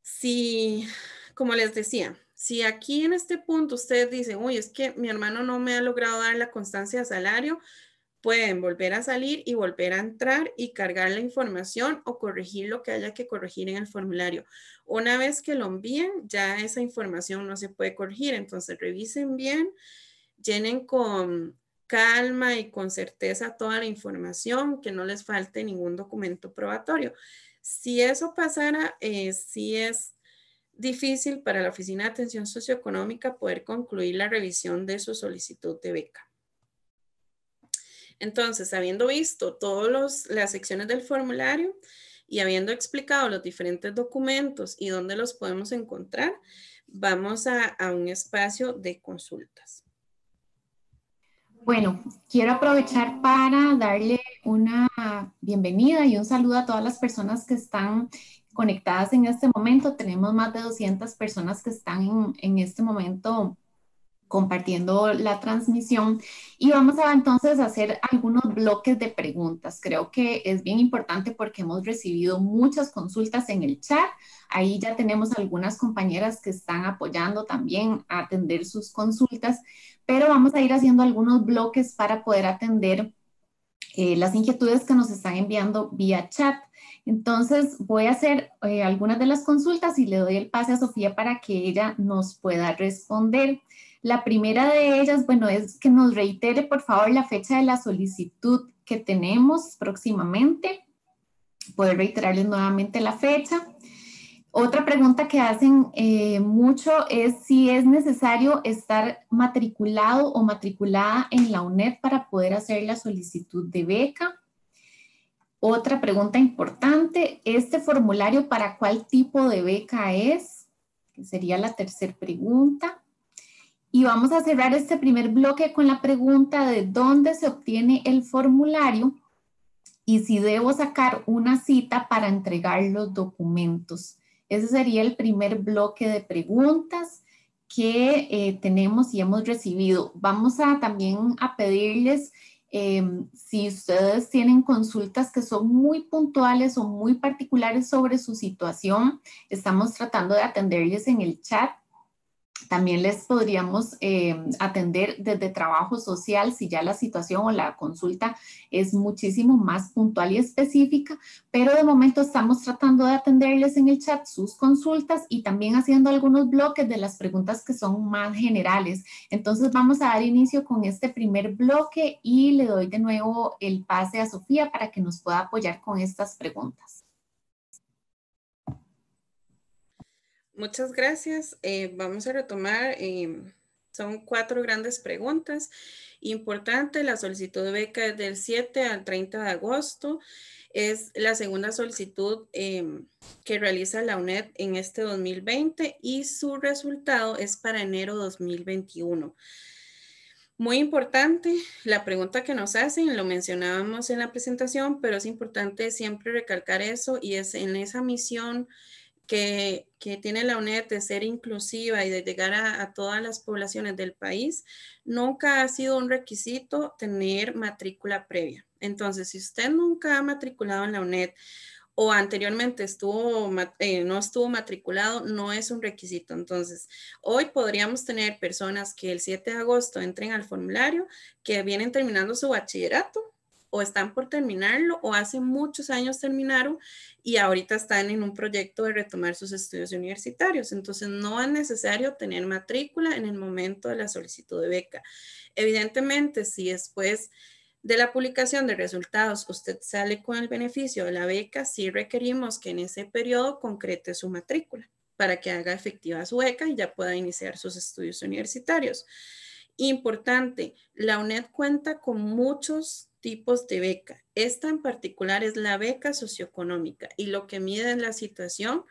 Si, como les decía, si aquí en este punto usted dice, uy, es que mi hermano no me ha logrado dar la constancia de salario, pueden volver a salir y volver a entrar y cargar la información o corregir lo que haya que corregir en el formulario. Una vez que lo envíen, ya esa información no se puede corregir, entonces revisen bien, llenen con calma y con certeza toda la información, que no les falte ningún documento probatorio. Si eso pasara, eh, sí es difícil para la Oficina de Atención Socioeconómica poder concluir la revisión de su solicitud de beca. Entonces, habiendo visto todas las secciones del formulario y habiendo explicado los diferentes documentos y dónde los podemos encontrar, vamos a, un espacio de consultas. Bueno, quiero aprovechar para darle una bienvenida y un saludo a todas las personas que están conectadas en este momento. Tenemos más de 200 personas que están en, en este momento compartiendo la transmisión y vamos a entonces hacer algunos bloques de preguntas. Creo que es bien importante porque hemos recibido muchas consultas en el chat. Ahí ya tenemos algunas compañeras que están apoyando también a atender sus consultas, pero vamos a ir haciendo algunos bloques para poder atender eh, las inquietudes que nos están enviando vía chat. Entonces voy a hacer eh, algunas de las consultas y le doy el pase a Sofía para que ella nos pueda responder. La primera de ellas, bueno, es que nos reitere, por favor, la fecha de la solicitud que tenemos próximamente. Poder reiterarles nuevamente la fecha. Otra pregunta que hacen eh, mucho es si es necesario estar matriculado o matriculada en la UNED para poder hacer la solicitud de beca. Otra pregunta importante, ¿este formulario para cuál tipo de beca es? sería la tercera pregunta. Y vamos a cerrar este primer bloque con la pregunta de dónde se obtiene el formulario y si debo sacar una cita para entregar los documentos. Ese sería el primer bloque de preguntas que eh, tenemos y hemos recibido. Vamos a también a pedirles em, si ustedes tienen consultas que son muy puntuales o muy particulares sobre su situación, estamos tratando de atenderles en el chat también les podríamos eh, atender desde trabajo social si ya la situación o la consulta es muchísimo más puntual y específica, pero de momento estamos tratando de atenderles en el chat sus consultas y también haciendo algunos bloques de las preguntas que son más generales. Entonces vamos a dar inicio con este primer bloque y le doy de nuevo el pase a Sofía para que nos pueda apoyar con estas preguntas. muchas gracias. Eh, vamos a retomar. Em, son cuatro grandes preguntas. Importante, la solicitud de beca es del 7 al 30 de agosto. Es la segunda solicitud em, que realiza la UNED en este 2020 y su resultado es para enero 2021. Muy importante, la pregunta que nos hacen, lo mencionábamos en la presentación, pero es importante siempre recalcar eso y es en esa misión que, tiene la UNED de ser inclusiva y de llegar a, todas las poblaciones del país, nunca ha sido un requisito tener matrícula previa. Entonces, si usted nunca ha matriculado en la UNED o anteriormente estuvo, eh, no estuvo matriculado, no es un requisito. Entonces, hoy podríamos tener personas que el 7 de agosto entren al formulario, que vienen terminando su bachillerato o están por terminarlo o hace muchos años terminaron y ahorita están en un proyecto de retomar sus estudios universitarios. Entonces no es necesario tener matrícula en el momento de la solicitud de beca. Evidentemente, si después de la publicación de resultados usted sale con el beneficio de la beca, sí requerimos que en ese periodo concrete su matrícula para que haga efectiva su beca y ya pueda iniciar sus estudios universitarios. Importante, la UNED cuenta con muchos tipos de beca. Esta en particular es la beca socioeconómica y lo que mide es la situación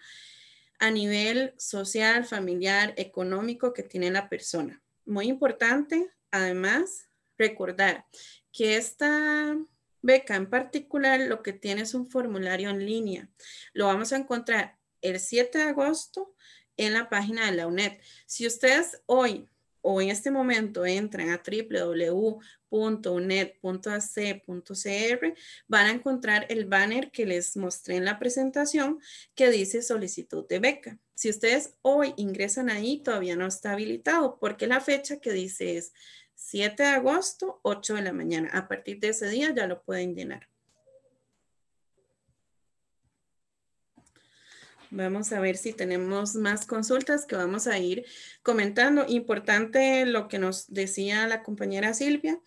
a nivel social, familiar, económico que tiene la persona. Muy importante, además, recordar que esta beca en particular lo que tiene es un formulario en línea. Lo vamos a encontrar el 7 de agosto en la página de la UNED. Si ustedes hoy o en este momento entran a www.unet.ac.cr, van a encontrar el banner que les mostré en la presentación que dice solicitud de beca. Si ustedes hoy ingresan ahí, todavía no está habilitado porque la fecha que dice es 7 de agosto, 8 de la mañana. A partir de ese día ya lo pueden llenar. Vamos a ver si tenemos más consultas que vamos a ir comentando. Importante lo que nos decía la compañera Silvia.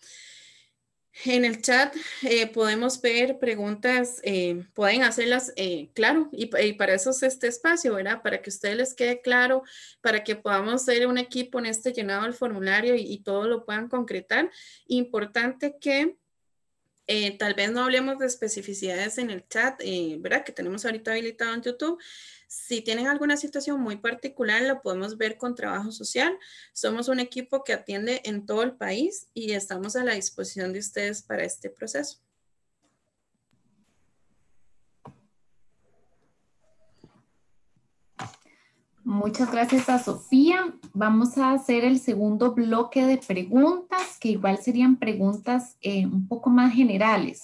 En el chat eh, podemos ver preguntas, eh, pueden hacerlas, eh, claro, y, para eso es este espacio, ¿verdad? Para que a ustedes les quede claro, para que podamos ser un equipo en este llenado del formulario y, y todo lo puedan concretar. Importante que eh, tal vez no hablemos de especificidades en el chat, eh, ¿verdad? Que tenemos ahorita habilitado en YouTube. Si tienen alguna situación muy particular, la podemos ver con trabajo social. Somos un equipo que atiende en todo el país y estamos a la disposición de ustedes para este proceso. Muchas gracias a Sofía. Vamos a hacer el segundo bloque de preguntas, que igual serían preguntas eh, un poco más generales.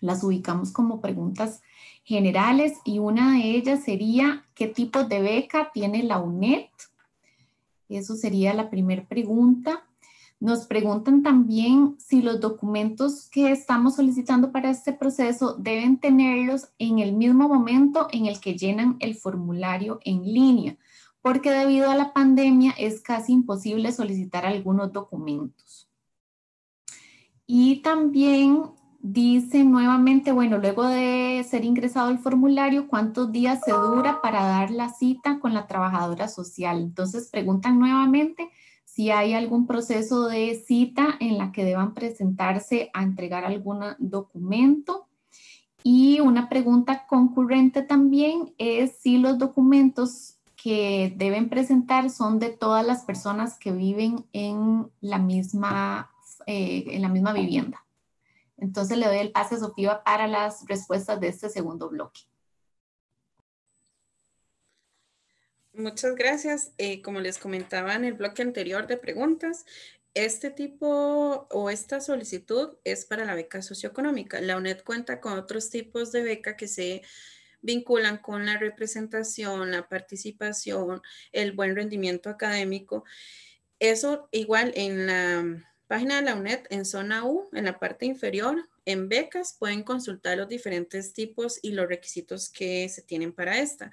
Las ubicamos como preguntas generales y una de ellas sería, ¿qué tipo de beca tiene la UNED? Eso sería la primera pregunta. Nos preguntan también si los documentos que estamos solicitando para este proceso deben tenerlos en el mismo momento en el que llenan el formulario en línea, porque debido a la pandemia es casi imposible solicitar algunos documentos. Y también dice nuevamente, bueno, luego de ser ingresado el formulario, ¿cuántos días se dura para dar la cita con la trabajadora social? Entonces preguntan nuevamente si hay algún proceso de cita en la que deban presentarse a entregar algún documento. Y una pregunta concurrente también es si los documentos que deben presentar son de todas las personas que viven en la misma, eh, en la misma vivienda. Entonces le doy el pase a Sofía para las respuestas de este segundo bloque. Muchas gracias. Eh, como les comentaba en el bloque anterior de preguntas, este tipo o esta solicitud es para la beca socioeconómica. La UNED cuenta con otros tipos de beca que se vinculan con la representación, la participación, el buen rendimiento académico. Eso igual en la página de la UNED, en zona U, en la parte inferior, en becas pueden consultar los diferentes tipos y los requisitos que se tienen para esta,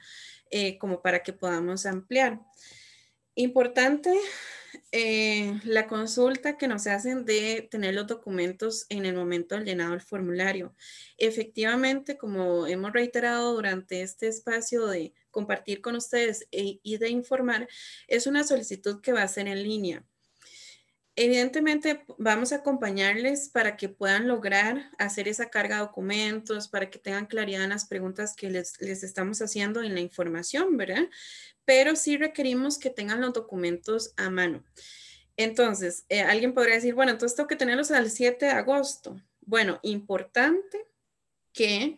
eh, como para que podamos ampliar. Importante eh, la consulta que nos hacen de tener los documentos en el momento del llenado del formulario. Efectivamente, como hemos reiterado durante este espacio de compartir con ustedes e, y de informar, es una solicitud que va a ser en línea. Evidentemente vamos a acompañarles para que puedan lograr hacer esa carga de documentos, para que tengan claridad en las preguntas que les, estamos haciendo en la información, ¿verdad? Pero sí requerimos que tengan los documentos a mano. Entonces, eh, alguien podría decir, bueno, entonces tengo que tenerlos al 7 de agosto. Bueno, importante que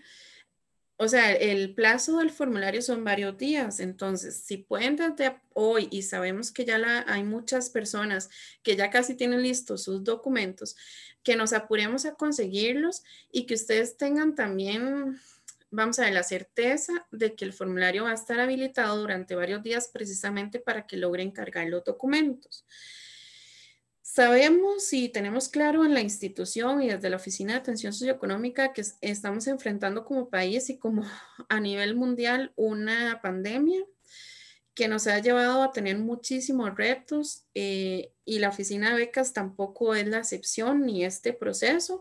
o sea, el plazo del formulario son varios días, entonces si pueden desde hoy y sabemos que ya hay muchas personas que ya casi tienen listos sus documentos, que nos apuremos a conseguirlos y que ustedes tengan también, vamos a ver, la certeza de que el formulario va a estar habilitado durante varios días precisamente para que logren cargar los documentos. Sabemos y tenemos claro en la institución y desde la Oficina de Atención Socioeconómica que estamos enfrentando como país y como a nivel mundial una pandemia que nos ha llevado a tener muchísimos retos eh, y la Oficina de Becas tampoco es la excepción ni este proceso.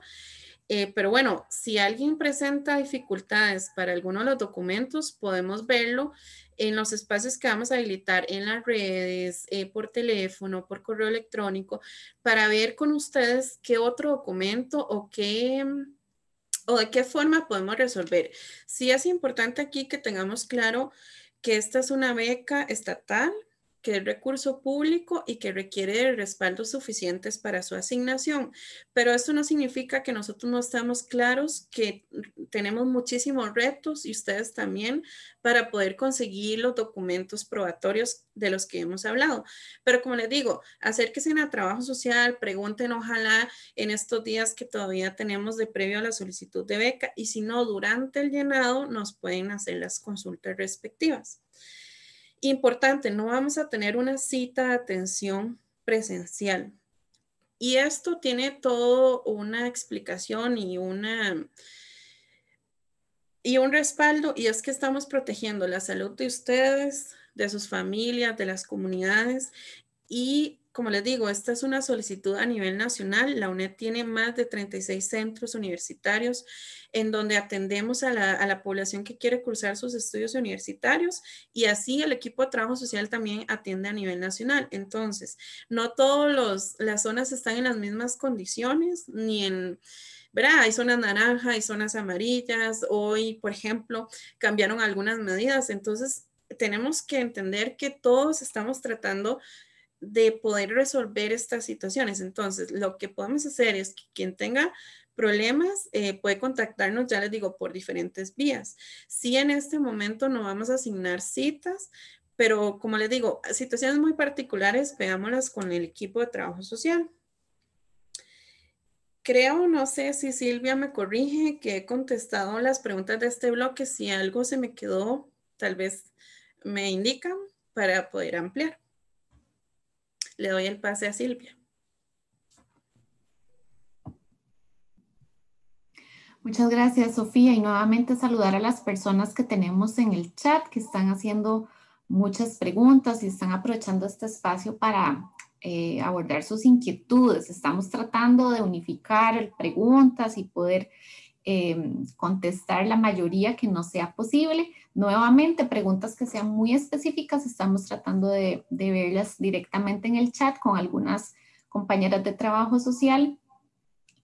Eh, pero bueno, si alguien presenta dificultades para alguno de los documentos, podemos verlo en los espacios que vamos a habilitar en las redes, eh, por teléfono, por correo electrónico, para ver con ustedes qué otro documento o qué o de qué forma podemos resolver. Sí es importante aquí que tengamos claro que esta es una beca estatal, que es recurso público y que requiere de respaldos suficientes para su asignación. Pero esto no significa que nosotros no estamos claros que tenemos muchísimos retos y ustedes también para poder conseguir los documentos probatorios de los que hemos hablado. Pero como les digo, acérquense a trabajo social, pregunten ojalá en estos días que todavía tenemos de previo a la solicitud de beca y si no, durante el llenado nos pueden hacer las consultas respectivas. Importante, no vamos a tener una cita de atención presencial. Y esto tiene todo una explicación y una y un respaldo y es que estamos protegiendo la salud de ustedes, de sus familias, de las comunidades y como les digo, esta es una solicitud a nivel nacional. La UNED tiene más de 36 centros universitarios en donde atendemos a la, población que quiere cursar sus estudios universitarios y así el equipo de trabajo social también atiende a nivel nacional. Entonces, no todas las zonas están en las mismas condiciones ni en... ¿verdad? Hay zonas naranjas, hay zonas amarillas, hoy, por ejemplo, cambiaron algunas medidas, entonces tenemos que entender que todos estamos tratando de poder resolver estas situaciones. Entonces, lo que podemos hacer es que quien tenga problemas eh, puede contactarnos, ya les digo, por diferentes vías. Sí, en este momento no vamos a asignar citas, pero como les digo, situaciones muy particulares, veámoslas con el equipo de trabajo social. Creo, no sé si Silvia me corrige, que he contestado las preguntas de este bloque. Si algo se me quedó, tal vez me indican para poder ampliar. Le doy el pase a Silvia. Muchas gracias, Sofía. Y nuevamente saludar a las personas que tenemos en el chat que están haciendo muchas preguntas y están aprovechando este espacio para eh, abordar sus inquietudes. Estamos tratando de unificar preguntas y poder Em, contestar la mayoría que no sea posible. Nuevamente, preguntas que sean muy específicas, estamos tratando de, de verlas directamente en el chat con algunas compañeras de trabajo social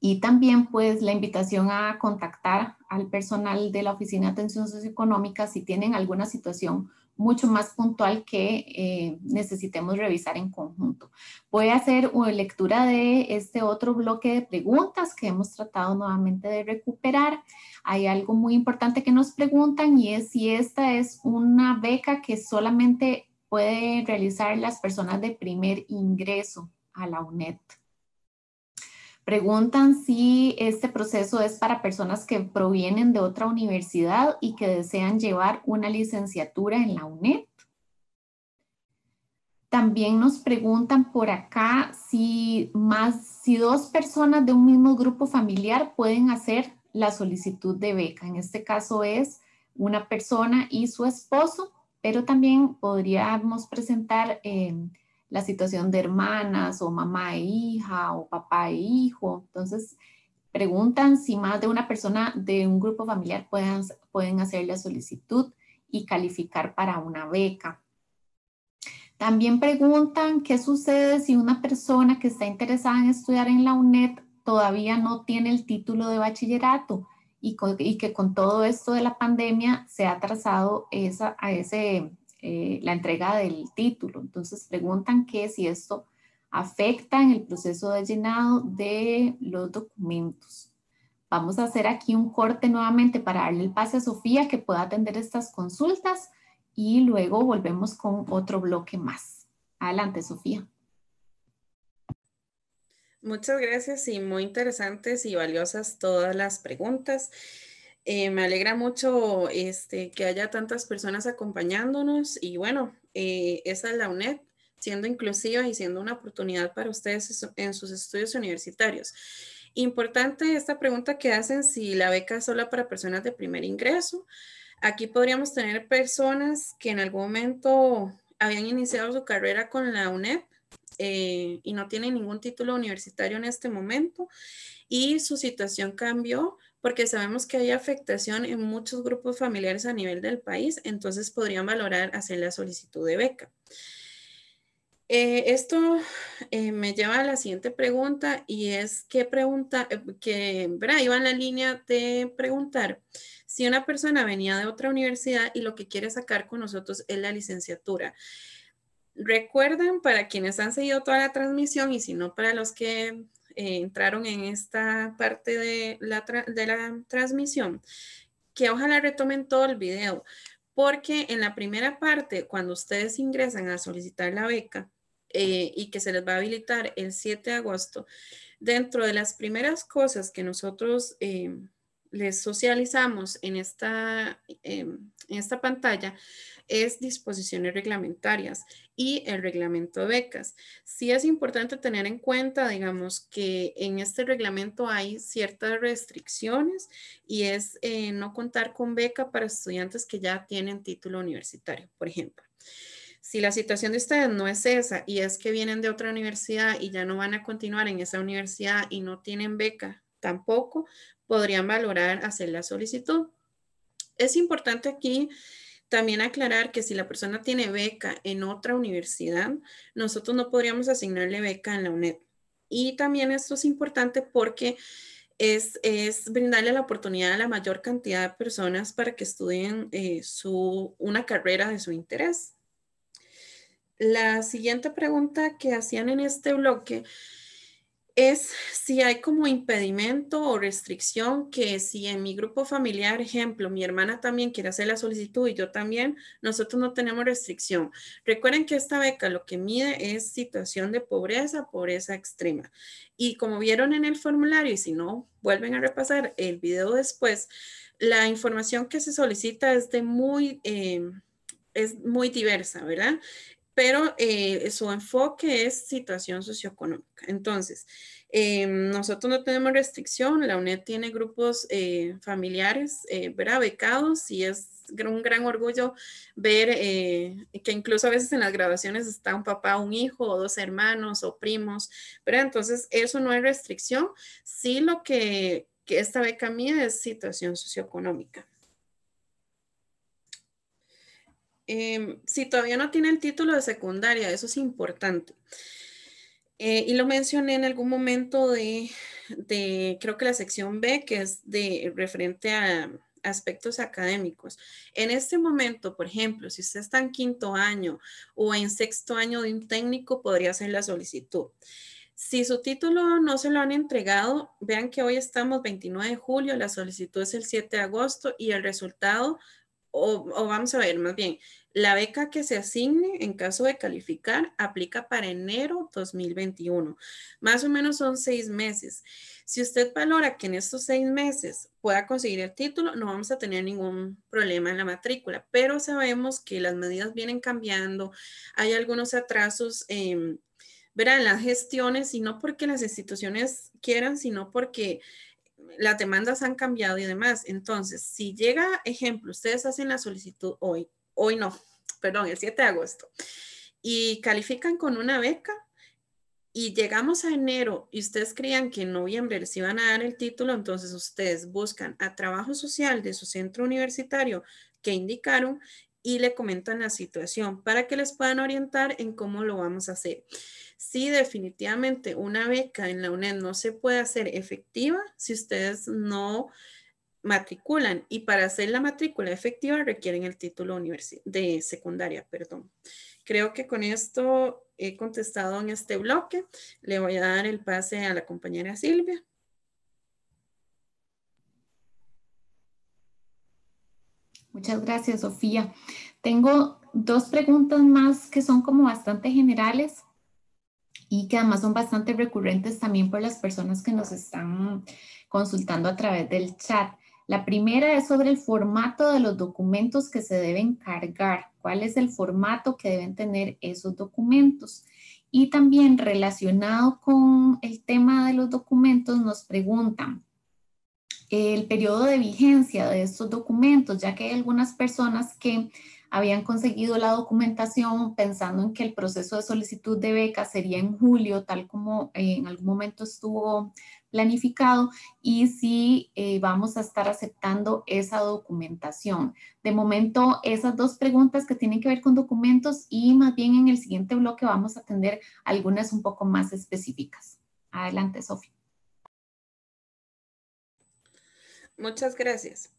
y también pues la invitación a contactar al personal de la Oficina de Atención Socioeconómica si tienen alguna situación mucho más puntual que eh, necesitemos revisar en conjunto. Voy a hacer una lectura de este otro bloque de preguntas que hemos tratado nuevamente de recuperar. Hay algo muy importante que nos preguntan y es si esta es una beca que solamente puede realizar las personas de primer ingreso a la UNED. Preguntan si este proceso es para personas que provienen de otra universidad y que desean llevar una licenciatura en la UNED. También nos preguntan por acá si, más, si dos personas de un mismo grupo familiar pueden hacer la solicitud de beca. En este caso es una persona y su esposo, pero también podríamos presentar eh, la situación de hermanas o mamá e hija o papá e hijo. Entonces, preguntan si más de una persona de un grupo familiar pueden, pueden hacer la solicitud y calificar para una beca. También preguntan qué sucede si una persona que está interesada en estudiar en la UNED todavía no tiene el título de bachillerato y, que con todo esto de la pandemia se ha trazado esa, a ese eh, la entrega del título. Entonces preguntan qué si esto afecta en el proceso de llenado de los documentos. Vamos a hacer aquí un corte nuevamente para darle el pase a Sofía que pueda atender estas consultas y luego volvemos con otro bloque más. Adelante, Sofía. Muchas gracias y muy interesantes y valiosas todas las preguntas. Eh, me alegra mucho este, que haya tantas personas acompañándonos y bueno, eh, esa es la UNED siendo inclusiva y siendo una oportunidad para ustedes en sus estudios universitarios. Importante esta pregunta que hacen si la beca es sola para personas de primer ingreso. Aquí podríamos tener personas que en algún momento habían iniciado su carrera con la UNED eh, y no tienen ningún título universitario en este momento y su situación cambió porque sabemos que hay afectación en muchos grupos familiares a nivel del país, entonces podrían valorar hacer la solicitud de beca. Eh, esto eh, me lleva a la siguiente pregunta y es qué pregunta, que verá, iba en la línea de preguntar si una persona venía de otra universidad y lo que quiere sacar con nosotros es la licenciatura. Recuerden para quienes han seguido toda la transmisión y si no para los que eh, entraron en esta parte de la, de la transmisión, que ojalá retomen todo el video, porque en la primera parte, cuando ustedes ingresan a solicitar la beca eh, y que se les va a habilitar el 7 de agosto, dentro de las primeras cosas que nosotros... Eh, les socializamos en esta, em, en esta pantalla es disposiciones reglamentarias y el reglamento de becas. Sí es importante tener en cuenta, digamos, que en este reglamento hay ciertas restricciones y es eh, no contar con beca para estudiantes que ya tienen título universitario, por ejemplo. Si la situación de ustedes no es esa y es que vienen de otra universidad y ya no van a continuar en esa universidad y no tienen beca tampoco, podrían valorar hacer la solicitud. Es importante aquí también aclarar que si la persona tiene beca en otra universidad, nosotros no podríamos asignarle beca en la UNED. Y también esto es importante porque es, brindarle la oportunidad a la mayor cantidad de personas para que estudien eh, una carrera de su interés. La siguiente pregunta que hacían en este bloque es si hay como impedimento o restricción que si en mi grupo familiar, ejemplo, mi hermana también quiere hacer la solicitud y yo también, nosotros no tenemos restricción. Recuerden que esta beca lo que mide es situación de pobreza, pobreza extrema. Y como vieron en el formulario, y si no, vuelven a repasar el video después, la información que se solicita es de muy... Eh, es muy diversa, ¿verdad? pero eh, su enfoque es situación socioeconómica. Entonces, eh, nosotros no tenemos restricción, la UNED tiene grupos eh, familiares, Becados y es un gran orgullo ver que incluso a veces en las graduaciones está un papá, un hijo, o dos hermanos o primos, pero Entonces, eso no es restricción, sí lo que, que esta beca mía es situación socioeconómica. Em, si todavía no tiene el título de secundaria, eso es importante. Eh, y lo mencioné en algún momento de, creo que la sección B, que es de referente a aspectos académicos. En este momento, por ejemplo, si usted está en quinto año o en sexto año de un técnico, podría hacer la solicitud. Si su título no se lo han entregado, vean que hoy estamos 29 de julio, la solicitud es el 7 de agosto y el resultado, o vamos a ver más bien, la beca que se asigne en caso de calificar aplica para enero 2021. Más o menos son seis meses. Si usted valora que en estos seis meses pueda conseguir el título, no vamos a tener ningún problema en la matrícula, pero sabemos que las medidas vienen cambiando, hay algunos atrasos. Eh, verán las gestiones y no porque las instituciones quieran, sino porque las demandas han cambiado y demás. Entonces, si llega, ejemplo, ustedes hacen la solicitud hoy, hoy no, perdón, el 7 de agosto, y califican con una beca y llegamos a enero y ustedes creían que en noviembre les iban a dar el título, entonces ustedes buscan a trabajo social de su centro universitario que indicaron y le comentan la situación para que les puedan orientar en cómo lo vamos a hacer. Sí, definitivamente una beca en la UNED no se puede hacer efectiva si ustedes no matriculan y para hacer la matrícula efectiva requieren el título de secundaria. Perdón. Creo que con esto he contestado en este bloque. Le voy a dar el pase a la compañera Silvia. Muchas gracias, Sofía. Tengo dos preguntas más que son como bastante generales y que además son bastante recurrentes también por las personas que nos están consultando a través del chat. La primera es sobre el formato de los documentos que se deben cargar, cuál es el formato que deben tener esos documentos. Y también relacionado con el tema de los documentos, nos preguntan el periodo de vigencia de esos documentos, ya que hay algunas personas que habían conseguido la documentación pensando en que el proceso de solicitud de beca sería en julio, tal como en algún momento estuvo planificado y si eh, vamos a estar aceptando esa documentación. De momento, esas dos preguntas que tienen que ver con documentos y más bien en el siguiente bloque vamos a atender algunas un poco más específicas. Adelante, Sofía. Muchas gracias.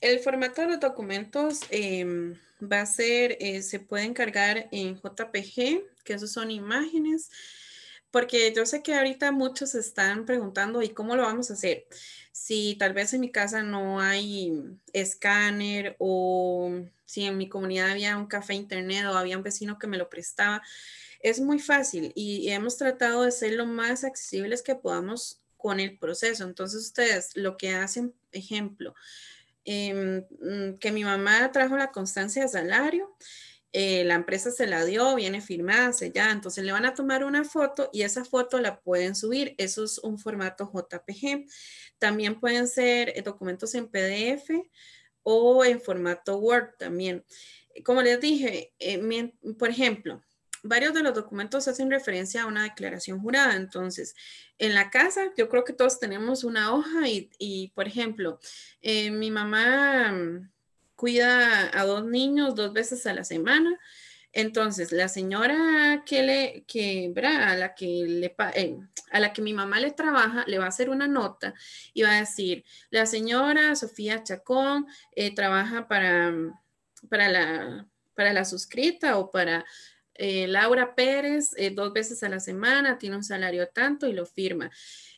El formato de documentos em, va a ser, eh, se puede cargar en JPG, que esos son imágenes porque yo sé que ahorita muchos están preguntando, ¿y cómo lo vamos a hacer? Si tal vez en mi casa no hay escáner o si en mi comunidad había un café internet o había un vecino que me lo prestaba, es muy fácil y hemos tratado de ser lo más accesibles que podamos con el proceso. Entonces ustedes lo que hacen, ejemplo, em, mm, que mi mamá trajo la constancia de salario eh, la empresa se la dio, viene firmada, ya, entonces le van a tomar una foto y esa foto la pueden subir. Eso es un formato JPG. También pueden ser eh, documentos en PDF o en formato Word también. Como les dije, eh, por ejemplo, varios de los documentos hacen referencia a una declaración jurada. Entonces, en la casa, yo creo que todos tenemos una hoja y, por ejemplo, mi mamá mm, cuida a dos niños dos veces a la semana. Entonces, la señora que le, que, a la que le, eh, a la que mi mamá le trabaja, le va a hacer una nota y va a decir, la señora Sofía Chacón eh, trabaja para, mm, para, la, para la suscrita o para eh, Laura Pérez dos veces a la semana, tiene un salario tanto y lo firma.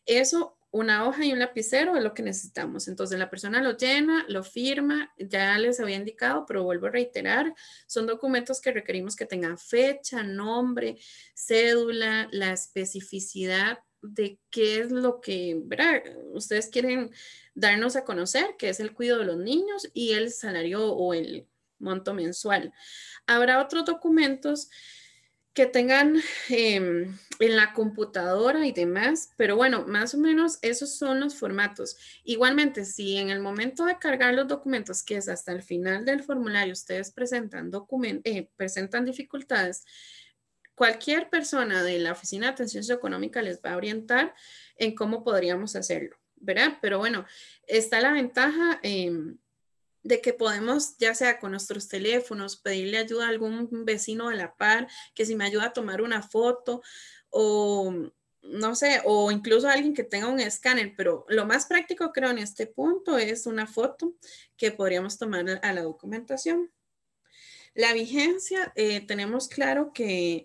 Eso una hoja y un lapicero es lo que necesitamos. Entonces la persona lo llena, lo firma, ya les había indicado, pero vuelvo a reiterar, son documentos que requerimos que tengan fecha, nombre, cédula, la especificidad de qué es lo que ¿verdad? ustedes quieren darnos a conocer, que es el cuidado de los niños y el salario o el monto mensual. Habrá otros documentos que tengan em, en la computadora y demás, pero bueno, más o menos esos son los formatos. Igualmente, si en el momento de cargar los documentos, que es hasta el final del formulario, ustedes presentan, eh, presentan dificultades, cualquier persona de la Oficina de Atención Socioeconómica les va a orientar en cómo podríamos hacerlo, ¿verdad? Pero bueno, está la ventaja. Eh, de que podemos, ya sea con nuestros teléfonos, pedirle ayuda a algún vecino de la par, que si me ayuda a tomar una foto o no sé, o incluso alguien que tenga un escáner, pero lo más práctico creo en este punto es una foto que podríamos tomar a la documentación. La vigencia, eh, tenemos claro que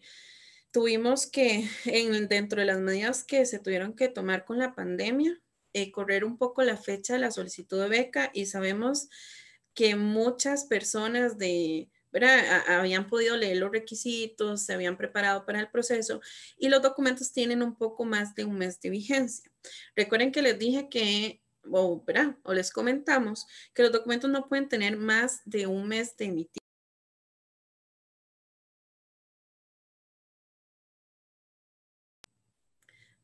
tuvimos que, en, dentro de las medidas que se tuvieron que tomar con la pandemia, eh, correr un poco la fecha de la solicitud de beca y sabemos que muchas personas de, ¿verdad? habían podido leer los requisitos, se habían preparado para el proceso y los documentos tienen un poco más de un mes de vigencia. Recuerden que les dije que, o, o les comentamos, que los documentos no pueden tener más de un mes de emitir.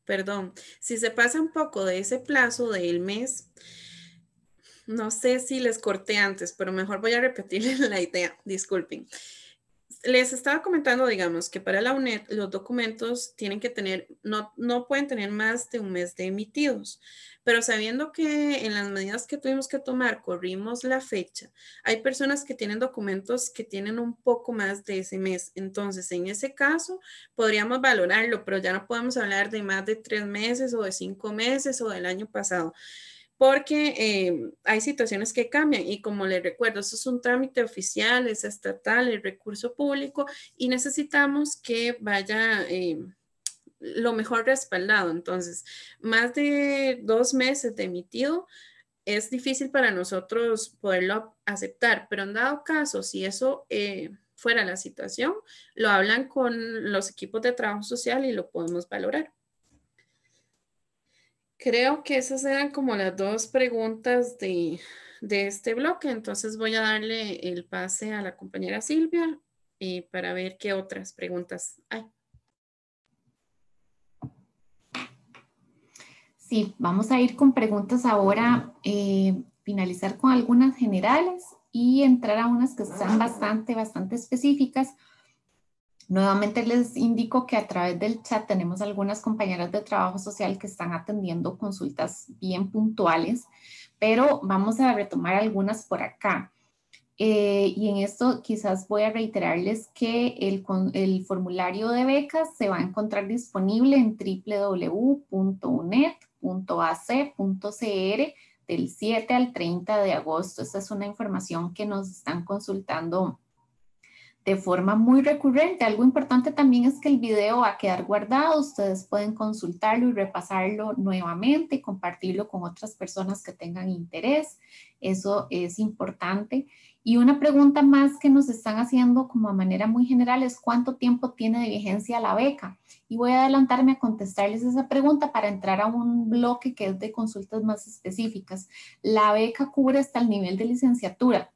Perdón, si se pasa un poco de ese plazo del mes, no sé si les corté antes, pero mejor voy a repetirles la idea, disculpen. Les estaba comentando, digamos, que para la UNED los documentos tienen que tener, no, no pueden tener más de un mes de emitidos, pero sabiendo que en las medidas que tuvimos que tomar corrimos la fecha, hay personas que tienen documentos que tienen un poco más de ese mes, entonces en ese caso podríamos valorarlo, pero ya no podemos hablar de más de tres meses o de cinco meses o del año pasado porque em, hay situaciones que cambian y como les recuerdo, eso es un trámite oficial, es estatal, es recurso público y necesitamos que vaya em, lo mejor respaldado. Entonces, más de dos meses de emitido es difícil para nosotros poderlo aceptar, pero en dado caso, si eso... Eh, fuera la situación, lo hablan con los equipos de trabajo social y lo podemos valorar. Creo que esas eran como las dos preguntas de, este bloque, entonces voy a darle el pase a la compañera Silvia eh, para ver qué otras preguntas hay. Sí, vamos a ir con preguntas ahora, eh, finalizar con algunas generales y entrar a unas que están bastante, bastante específicas Nuevamente les indico que a través del chat tenemos algunas compañeras de trabajo social que están atendiendo consultas bien puntuales, pero vamos a retomar algunas por acá. Eh, y en esto quizás voy a reiterarles que el, el formulario de becas se va a encontrar disponible en www.unet.ac.cr del 7 al 30 de agosto. Esta es una información que nos están consultando de forma muy recurrente. Algo importante también es que el video va a quedar guardado, ustedes pueden consultarlo y repasarlo nuevamente, y compartirlo con otras personas que tengan interés, eso es importante. Y una pregunta más que nos están haciendo como a manera muy general es cuánto tiempo tiene de vigencia la beca. Y voy a adelantarme a contestarles esa pregunta para entrar a un bloque que es de consultas más específicas. La beca cubre hasta el nivel de licenciatura.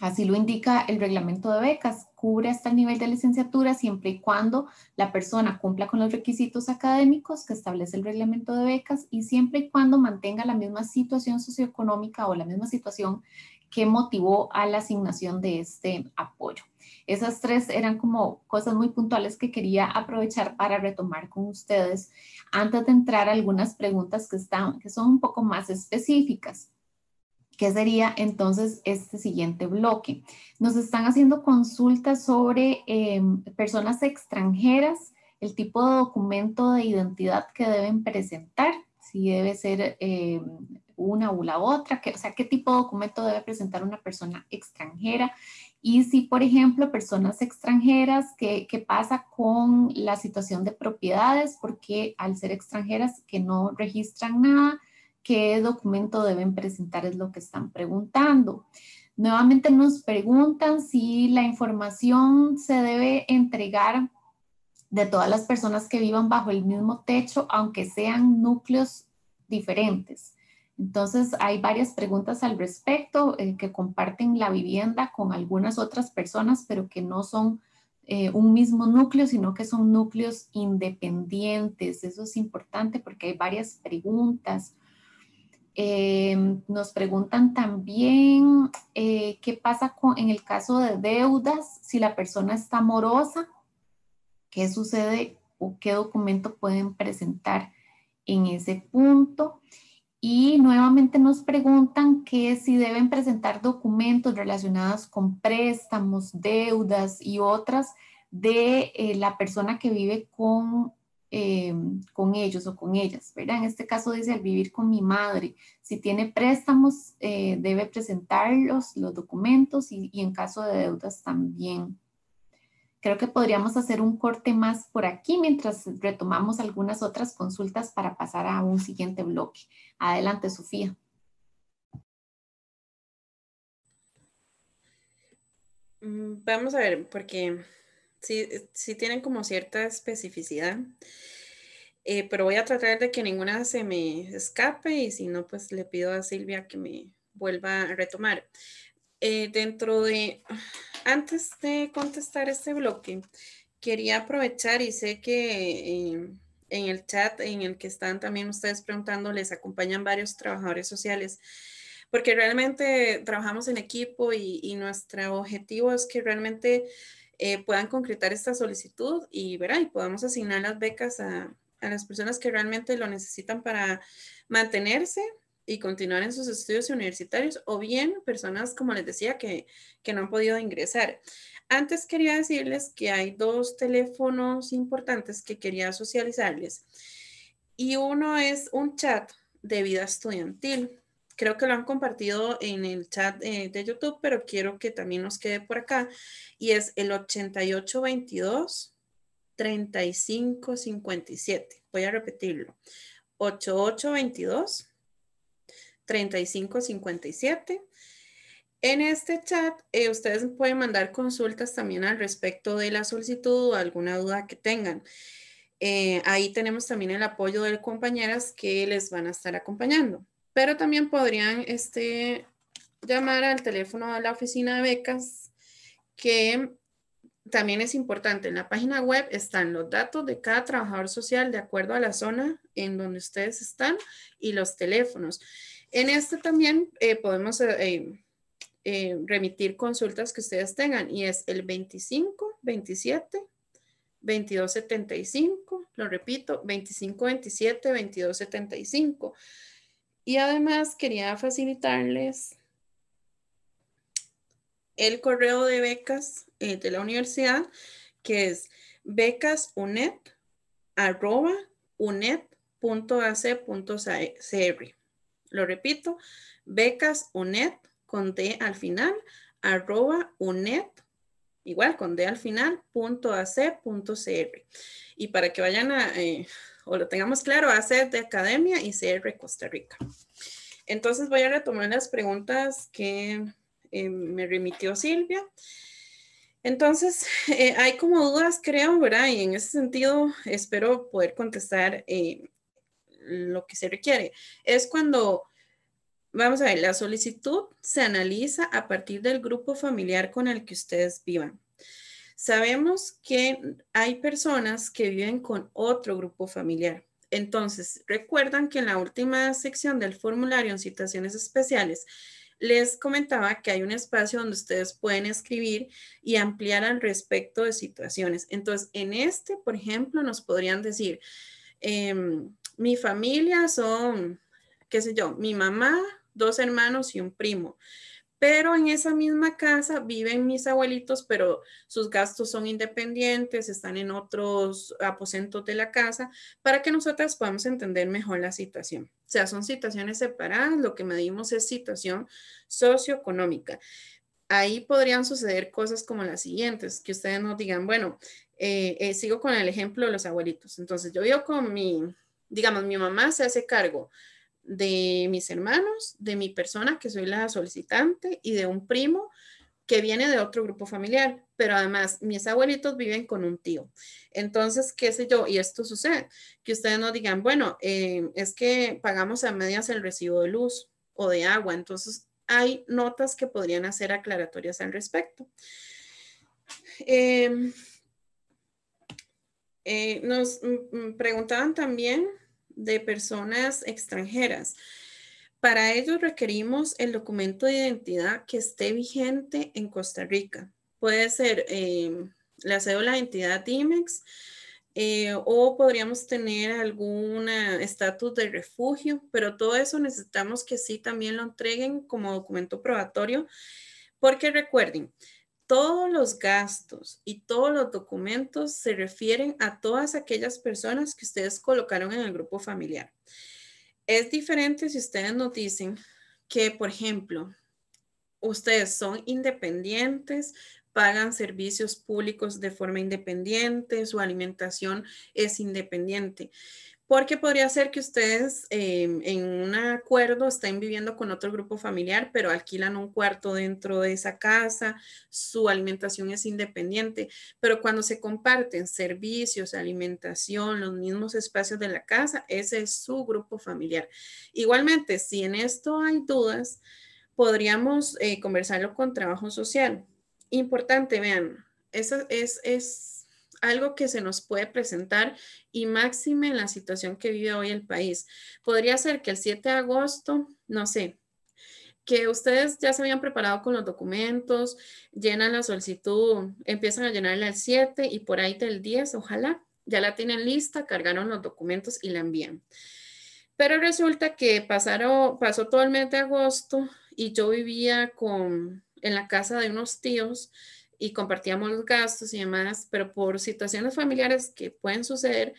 Así lo indica el reglamento de becas, cubre hasta el nivel de licenciatura siempre y cuando la persona cumpla con los requisitos académicos que establece el reglamento de becas y siempre y cuando mantenga la misma situación socioeconómica o la misma situación que motivó a la asignación de este apoyo. Esas tres eran como cosas muy puntuales que quería aprovechar para retomar con ustedes antes de entrar a algunas preguntas que, están, que son un poco más específicas. ¿Qué sería entonces este siguiente bloque. Nos están haciendo consultas sobre eh, personas extranjeras, el tipo de documento de identidad que deben presentar, si debe ser eh, una u la otra, o sea, qué tipo de documento debe presentar una persona extranjera. Y si, por ejemplo, personas extranjeras, ¿qué, qué pasa con la situación de propiedades? Porque al ser extranjeras que no registran nada, qué documento deben presentar es lo que están preguntando. Nuevamente nos preguntan si la información se debe entregar de todas las personas que vivan bajo el mismo techo, aunque sean núcleos diferentes. Entonces, hay varias preguntas al respecto eh, que comparten la vivienda con algunas otras personas, pero que no son eh, un mismo núcleo, sino que son núcleos independientes. Eso es importante porque hay varias preguntas Em, nos preguntan también eh, qué pasa en el caso de deudas, si la persona está morosa, qué sucede o qué documento pueden presentar en ese punto. Y nuevamente nos preguntan que si deben presentar documentos relacionados con préstamos, deudas y otras de eh, la persona que vive con Em, con ellos o con ellas, ¿verdad? En este caso dice al vivir con mi madre. Si tiene préstamos, eh, debe presentarlos, los documentos y, y en caso de deudas también. Creo que podríamos hacer un corte más por aquí mientras retomamos algunas otras consultas para pasar a un siguiente bloque. Adelante, Sofía. Mm, vamos a ver, porque sí, sí tienen como cierta especificidad. Eh, pero voy a tratar de que ninguna se me escape y si no, pues le pido a Silvia que me vuelva a retomar. Eh, dentro de, antes de contestar este bloque, quería aprovechar y sé que eh, en el chat en el que están también ustedes preguntando, les acompañan varios trabajadores sociales, porque realmente trabajamos en equipo y, y nuestro objetivo es que realmente eh, puedan concretar esta solicitud y verá, y podamos asignar las becas a, las personas que realmente lo necesitan para mantenerse y continuar en sus estudios universitarios o bien personas, como les decía, que, que, no han podido ingresar. Antes quería decirles que hay dos teléfonos importantes que quería socializarles y uno es un chat de vida estudiantil creo que lo han compartido en el chat eh, de YouTube, pero quiero que también nos quede por acá. Y es el 8822 3557. Voy a repetirlo. 8822 3557. En este chat, eh, ustedes pueden mandar consultas también al respecto de la solicitud o alguna duda que tengan. Eh, ahí tenemos también el apoyo de compañeras que les van a estar acompañando pero también podrían este, llamar al teléfono de la oficina de becas, que también es importante. En la página web están los datos de cada trabajador social de acuerdo a la zona en donde ustedes están y los teléfonos. En este también eh, podemos eh, eh, remitir consultas que ustedes tengan y es el 25, 27, 2275, lo repito, 2527 2275. Y además quería facilitarles el correo de becas eh, de la universidad, que es becasunet@unet.ac.cr Lo repito, becasunet, con D al final, arroba unet, igual con D al final, punto ac, Y para que vayan a, eh, o lo tengamos claro, AC de academia y CR Costa Rica. Entonces voy a retomar las preguntas que eh, me remitió Silvia. Entonces, eh, hay como dudas, creo, ¿verdad? Y en ese sentido, espero poder contestar eh, lo que se requiere. Es cuando, vamos a ver, la solicitud se analiza a partir del grupo familiar con el que ustedes vivan. Sabemos que hay personas que viven con otro grupo familiar. Entonces, recuerdan que en la última sección del formulario en situaciones especiales les comentaba que hay un espacio donde ustedes pueden escribir y ampliar al respecto de situaciones. Entonces, en este, por ejemplo, nos podrían decir, em, mi familia son, qué sé yo, mi mamá, dos hermanos y un primo pero en esa misma casa viven mis abuelitos, pero sus gastos son independientes, están en otros aposentos de la casa, para que nosotras podamos entender mejor la situación. O sea, son situaciones separadas, lo que medimos es situación socioeconómica. Ahí podrían suceder cosas como las siguientes, que ustedes nos digan, bueno, eh, eh, sigo con el ejemplo de los abuelitos. Entonces, yo vivo con mi, digamos, mi mamá se hace cargo de mis hermanos, de mi persona, que soy la solicitante, y de un primo que viene de otro grupo familiar, pero además mis abuelitos viven con un tío. Entonces, qué sé yo, y esto sucede, que ustedes nos digan, bueno, eh, es que pagamos a medias el recibo de luz o de agua, entonces hay notas que podrían hacer aclaratorias al respecto. Em, eh, nos mm, mm, preguntaban también de personas extranjeras. Para ello requerimos el documento de identidad que esté vigente en Costa Rica. Puede ser eh, la cédula de identidad IMEX eh, o podríamos tener algún estatus de refugio, pero todo eso necesitamos que sí también lo entreguen como documento probatorio, porque recuerden, todos los gastos y todos los documentos se refieren a todas aquellas personas que ustedes colocaron en el grupo familiar. Es diferente si ustedes nos dicen que, por ejemplo, ustedes son independientes, pagan servicios públicos de forma independiente, su alimentación es independiente porque podría ser que ustedes em, en un acuerdo estén viviendo con otro grupo familiar, pero alquilan un cuarto dentro de esa casa, su alimentación es independiente, pero cuando se comparten servicios, alimentación, los mismos espacios de la casa, ese es su grupo familiar. Igualmente, si en esto hay dudas, podríamos eh, conversarlo con trabajo social. Importante, vean, esa es, es algo que se nos puede presentar y máxime en la situación que vive hoy el país. Podría ser que el 7 de agosto, no sé, que ustedes ya se habían preparado con los documentos, llenan la solicitud, empiezan a llenarla el 7 y por ahí del 10, ojalá, ya la tienen lista, cargaron los documentos y la envían. Pero resulta que pasaron, pasó todo el mes de agosto y yo vivía con, en la casa de unos tíos y compartíamos los gastos y demás, pero por situaciones familiares que pueden suceder,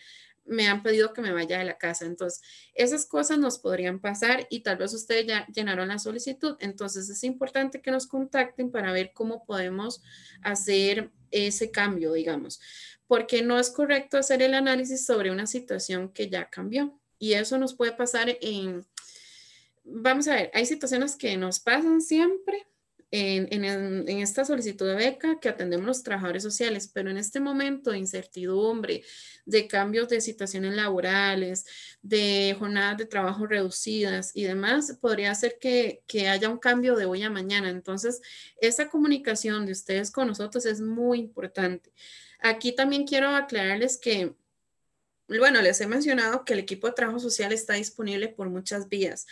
me han pedido que me vaya de la casa. Entonces, esas cosas nos podrían pasar y tal vez ustedes ya llenaron la solicitud. Entonces, es importante que nos contacten para ver cómo podemos hacer ese cambio, digamos, porque no es correcto hacer el análisis sobre una situación que ya cambió. Y eso nos puede pasar en, vamos a ver, hay situaciones que nos pasan siempre en, esta solicitud de beca que atendemos los trabajadores sociales, pero en este momento de incertidumbre, de cambios de situaciones laborales, de jornadas de trabajo reducidas y demás, podría ser que, que haya un cambio de hoy a mañana. Entonces, esa comunicación de ustedes con nosotros es muy importante. Aquí también quiero aclararles que bueno, les he mencionado que el equipo de trabajo social está disponible por muchas vías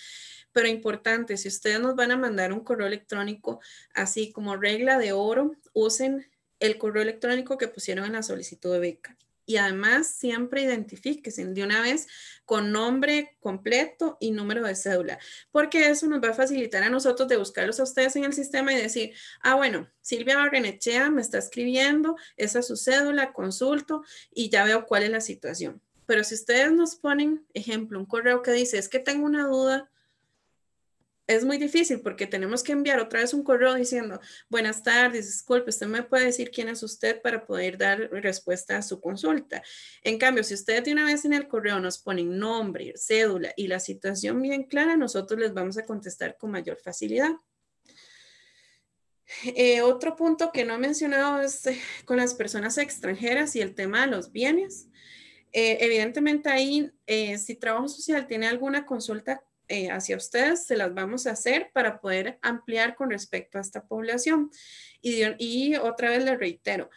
pero importante, si ustedes nos van a mandar un correo electrónico, así como regla de oro, usen el correo electrónico que pusieron en la solicitud de beca. Y además siempre identifiquen de una vez con nombre completo y número de cédula, porque eso nos va a facilitar a nosotros de buscarlos a ustedes en el sistema y decir, ah, bueno, Silvia Barrenechea me está escribiendo, esa es su cédula, consulto y ya veo cuál es la situación. Pero si ustedes nos ponen, ejemplo, un correo que dice, es que tengo una duda es muy difícil porque tenemos que enviar otra vez un correo diciendo, buenas tardes, disculpe, usted me puede decir quién es usted para poder dar respuesta a su consulta. En cambio, si ustedes de una vez en el correo nos ponen nombre, cédula y la situación bien clara, nosotros les vamos a contestar con mayor facilidad. Eh, otro punto que no he mencionado es eh, con las personas extranjeras y el tema de los bienes. Eh, evidentemente ahí, si Trabajo Social tiene alguna consulta eh, hacia ustedes, se las vamos a hacer para poder ampliar con respecto a esta población. Y, otra vez les reitero,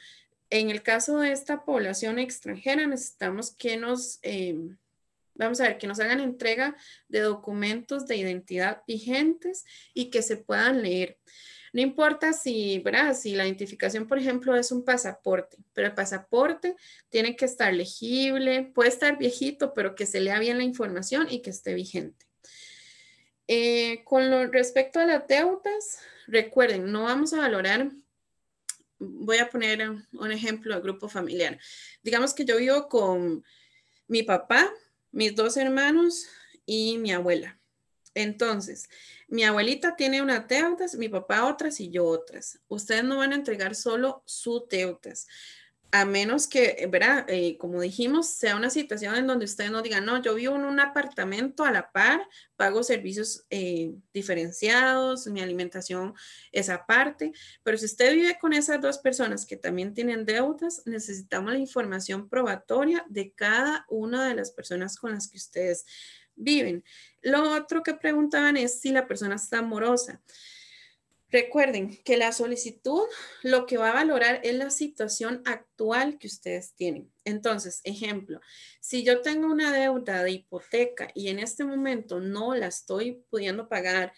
en el caso de esta población extranjera necesitamos que nos, eh, vamos a ver, que nos hagan entrega de documentos de identidad vigentes y que se puedan leer. No importa si, ¿verdad? si la identificación, por ejemplo, es un pasaporte, pero el pasaporte tiene que estar legible, puede estar viejito, pero que se lea bien la información y que esté vigente. Eh, con respecto a las deudas, recuerden, no vamos a valorar, voy a poner un ejemplo de grupo familiar. Digamos que yo vivo con mi papá, mis dos hermanos y mi abuela. Entonces, mi abuelita tiene unas deudas, mi papá otras y yo otras. Ustedes no van a entregar solo sus deudas a menos que, eh, ¿verdad? Eh, como dijimos, sea una situación en donde ustedes no digan, no, yo vivo en un apartamento a la par, pago servicios eh, diferenciados, mi alimentación es aparte, pero si usted vive con esas dos personas que también tienen deudas, necesitamos la información probatoria de cada una de las personas con las que ustedes viven. Lo otro que preguntaban es si la persona está amorosa. Recuerden que la solicitud lo que va a valorar es la situación actual que ustedes tienen. Entonces, ejemplo, si yo tengo una deuda de hipoteca y en este momento no la estoy pudiendo pagar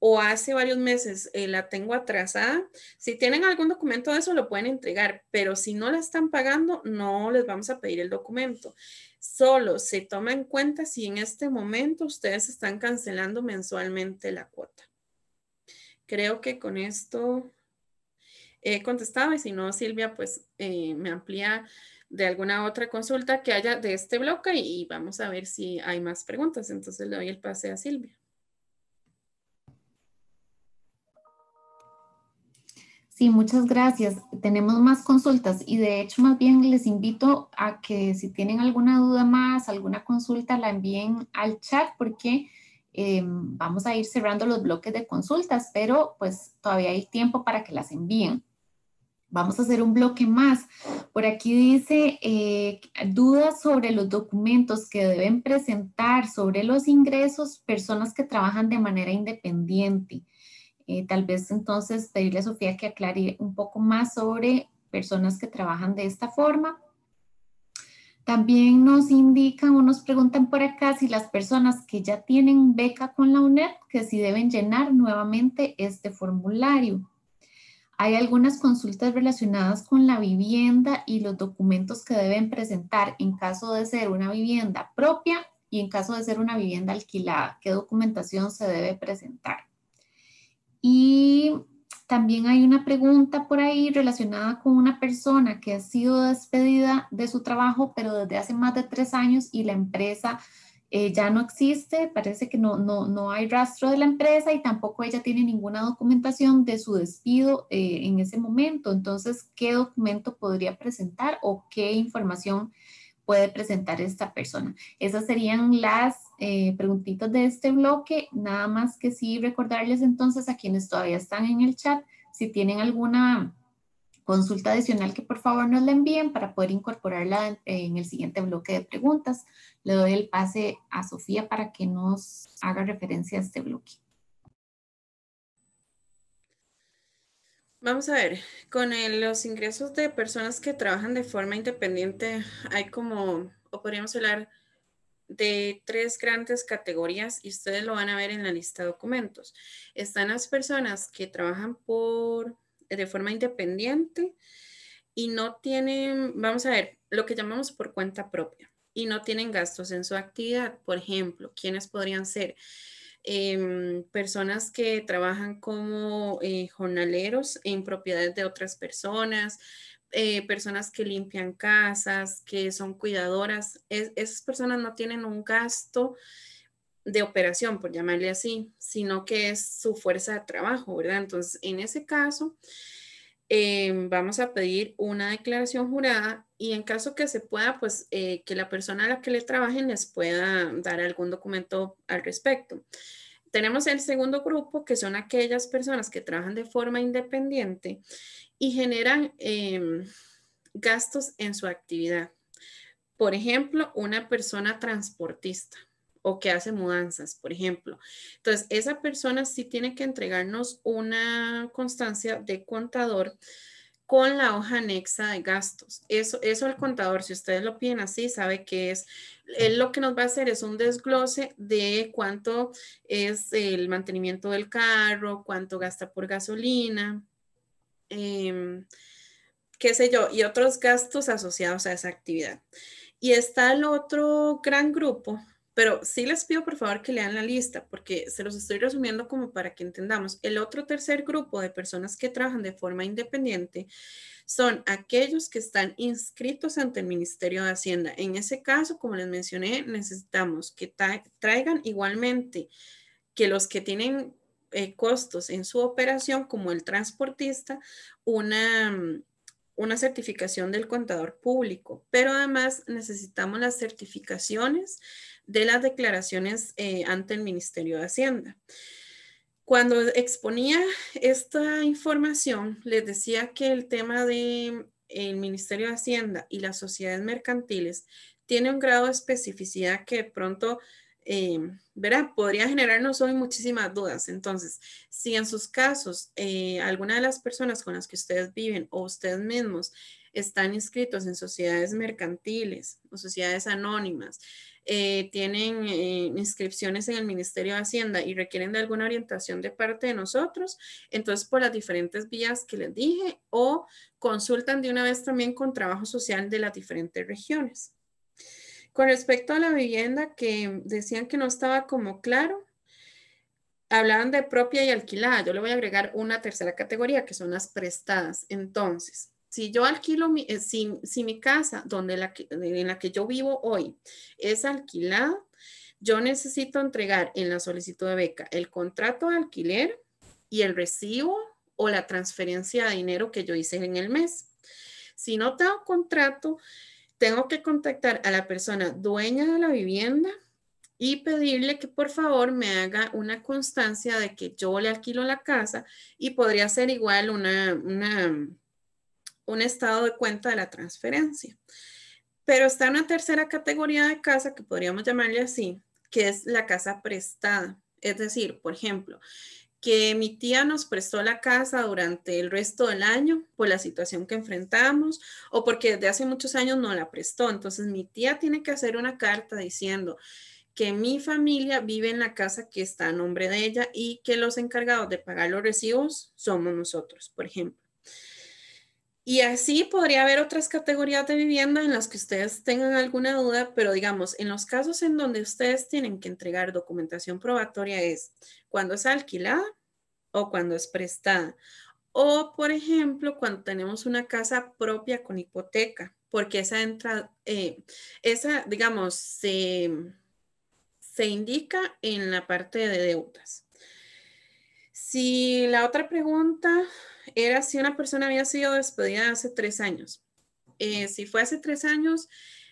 o hace varios meses eh, la tengo atrasada, si tienen algún documento de eso lo pueden entregar, pero si no la están pagando, no les vamos a pedir el documento. Solo se toma en cuenta si en este momento ustedes están cancelando mensualmente la cuota creo que con esto he contestado y si no, Silvia, pues eh, me amplía de alguna otra consulta que haya de este bloque y vamos a ver si hay más preguntas. Entonces le doy el pase a Silvia. Sí, muchas gracias. Tenemos más consultas y de hecho más bien les invito a que si tienen alguna duda más, alguna consulta, la envíen al chat porque eh, vamos a ir cerrando los bloques de consultas, pero pues todavía hay tiempo para que las envíen. Vamos a hacer un bloque más. Por aquí dice eh, dudas sobre los documentos que deben presentar sobre los ingresos personas que trabajan de manera independiente. Eh, tal vez entonces pedirle a Sofía que aclare un poco más sobre personas que trabajan de esta forma. También nos indican o nos preguntan por acá si las personas que ya tienen beca con la UNED, que si deben llenar nuevamente este formulario. Hay algunas consultas relacionadas con la vivienda y los documentos que deben presentar en caso de ser una vivienda propia y en caso de ser una vivienda alquilada, qué documentación se debe presentar. Y también hay una pregunta por ahí relacionada con una persona que ha sido despedida de su trabajo, pero desde hace más de tres años y la empresa eh, ya no existe, parece que no, no, no, hay rastro de la empresa y tampoco ella tiene ninguna documentación de su despido eh, en ese momento. Entonces, ¿qué documento podría presentar o qué información puede presentar esta persona. Esas serían las eh, preguntitas de este bloque. Nada más que sí recordarles entonces a quienes todavía están en el chat, si tienen alguna consulta adicional que por favor nos la envíen para poder incorporarla en el siguiente bloque de preguntas. Le doy el pase a Sofía para que nos haga referencia a este bloque. Vamos a ver, con los ingresos de personas que trabajan de forma independiente, hay como, o podríamos hablar de tres grandes categorías y ustedes lo van a ver en la lista de documentos. Están las personas que trabajan por, de forma independiente y no tienen, vamos a ver, lo que llamamos por cuenta propia y no tienen gastos en su actividad. Por ejemplo, ¿quiénes podrían ser? Em, personas que trabajan como eh, jornaleros en propiedades de otras personas, eh, personas que limpian casas, que son cuidadoras. esas personas no tienen un gasto de operación, por llamarle así, sino que es su fuerza de trabajo, ¿verdad? Entonces, en ese caso, Em, vamos a pedir una declaración jurada y en caso que se pueda, pues eh, que la persona a la que le trabajen les pueda dar algún documento al respecto. Tenemos el segundo grupo, que son aquellas personas que trabajan de forma independiente y generan em, gastos en su actividad. Por ejemplo, una persona transportista o que hace mudanzas, por ejemplo. Entonces, esa persona sí tiene que entregarnos una constancia de contador con la hoja anexa de gastos. Eso, eso el contador, si ustedes lo piden así, sabe que es, él lo que nos va a hacer es un desglose de cuánto es el mantenimiento del carro, cuánto gasta por gasolina, em, qué sé yo, y otros gastos asociados a esa actividad. Y está el otro gran grupo pero sí les pido por favor que lean la lista porque se los estoy resumiendo como para que entendamos. El otro tercer grupo de personas que trabajan de forma independiente son aquellos que están inscritos ante el Ministerio de Hacienda. En ese caso, como les mencioné, necesitamos que traigan igualmente que los que tienen eh, costos en su operación, como el transportista, una, una certificación del contador público, pero además necesitamos las certificaciones de las declaraciones eh, ante el Ministerio de Hacienda. Cuando exponía esta información, les decía que el tema del Ministerio de Hacienda y las sociedades mercantiles tiene un grado de especificidad que de pronto Em, verá, Podría generarnos hoy muchísimas dudas. Entonces, si en sus casos eh, alguna de las personas con las que ustedes viven o ustedes mismos están inscritos en sociedades mercantiles o sociedades anónimas, eh, tienen eh, inscripciones en el Ministerio de Hacienda y requieren de alguna orientación de parte de nosotros, entonces por las diferentes vías que les dije o consultan de una vez también con trabajo social de las diferentes regiones. Con respecto a la vivienda, que decían que no estaba como claro, hablaban de propia y alquilada. Yo le voy a agregar una tercera categoría, que son las prestadas. Entonces, si yo alquilo, mi, eh, si, mi casa, donde en la que yo vivo hoy, es alquilada, yo necesito entregar en la solicitud de beca el contrato de alquiler y el recibo o la transferencia de dinero que yo hice en el mes. Si no tengo contrato, tengo que contactar a la persona dueña de la vivienda y pedirle que por favor me haga una constancia de que yo le alquilo la casa y podría ser igual una, un estado de cuenta de la transferencia. Pero está una tercera categoría de casa que podríamos llamarle así, que es la casa prestada. Es decir, por ejemplo, que mi tía nos prestó la casa durante el resto del año por la situación que enfrentamos o porque desde hace muchos años no la prestó. Entonces mi tía tiene que hacer una carta diciendo que mi familia vive en la casa que está a nombre de ella y que los encargados de pagar los recibos somos nosotros, por ejemplo. Y así podría haber otras categorías de vivienda en las que ustedes tengan alguna duda, pero digamos, en los casos en donde ustedes tienen que entregar documentación probatoria es cuando es alquilada o cuando es prestada. O, por ejemplo, cuando tenemos una casa propia con hipoteca, porque esa entra, eh, esa, digamos, se, se indica en la parte de deudas. Si la otra pregunta era si una persona había sido despedida hace tres años. Eh, si fue hace tres años,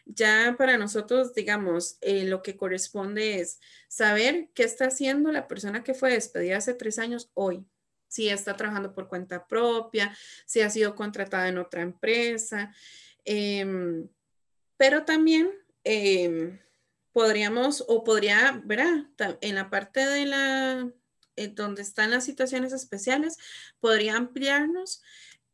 ya para nosotros, digamos, eh, lo que corresponde es saber qué está haciendo la persona que fue despedida hace tres años hoy. Si está trabajando por cuenta propia, si ha sido contratada en otra empresa. Em, pero también em, podríamos, o podría, ¿verdad? En la parte de la, eh, donde están las situaciones especiales, podría ampliarnos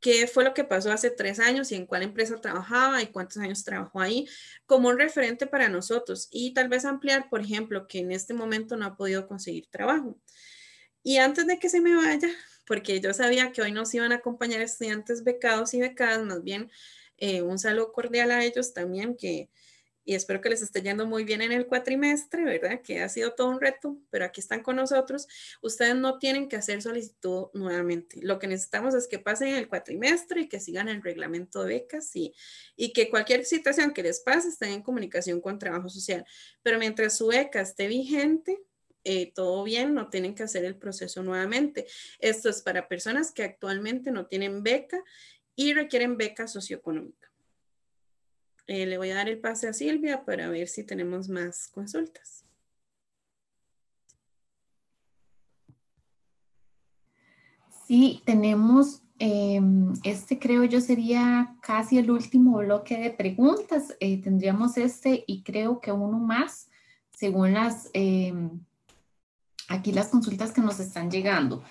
qué fue lo que pasó hace tres años y en cuál empresa trabajaba y cuántos años trabajó ahí, como un referente para nosotros y tal vez ampliar, por ejemplo, que en este momento no ha podido conseguir trabajo. Y antes de que se me vaya, porque yo sabía que hoy nos iban a acompañar estudiantes becados y becadas, más bien eh, un saludo cordial a ellos también, que y espero que les esté yendo muy bien en el cuatrimestre, ¿verdad? Que ha sido todo un reto, pero aquí están con nosotros. Ustedes no tienen que hacer solicitud nuevamente. Lo que necesitamos es que pasen el cuatrimestre y que sigan el reglamento de becas y, y que cualquier situación que les pase estén en comunicación con trabajo social. Pero mientras su beca esté vigente, eh, todo bien, no tienen que hacer el proceso nuevamente. Esto es para personas que actualmente no tienen beca y requieren beca socioeconómica. Eh, le voy a dar el pase a Silvia para ver si tenemos más consultas. Sí, tenemos, em, este creo yo sería casi el último bloque de preguntas. Eh, tendríamos este y creo que uno más, según las, em, aquí las consultas que nos están llegando.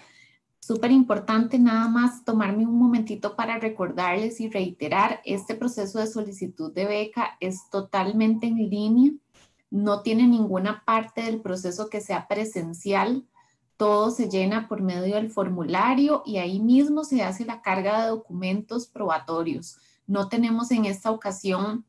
Súper importante nada más tomarme un momentito para recordarles y reiterar, este proceso de solicitud de beca es totalmente en línea, no tiene ninguna parte del proceso que sea presencial, todo se llena por medio del formulario y ahí mismo se hace la carga de documentos probatorios. No tenemos en esta ocasión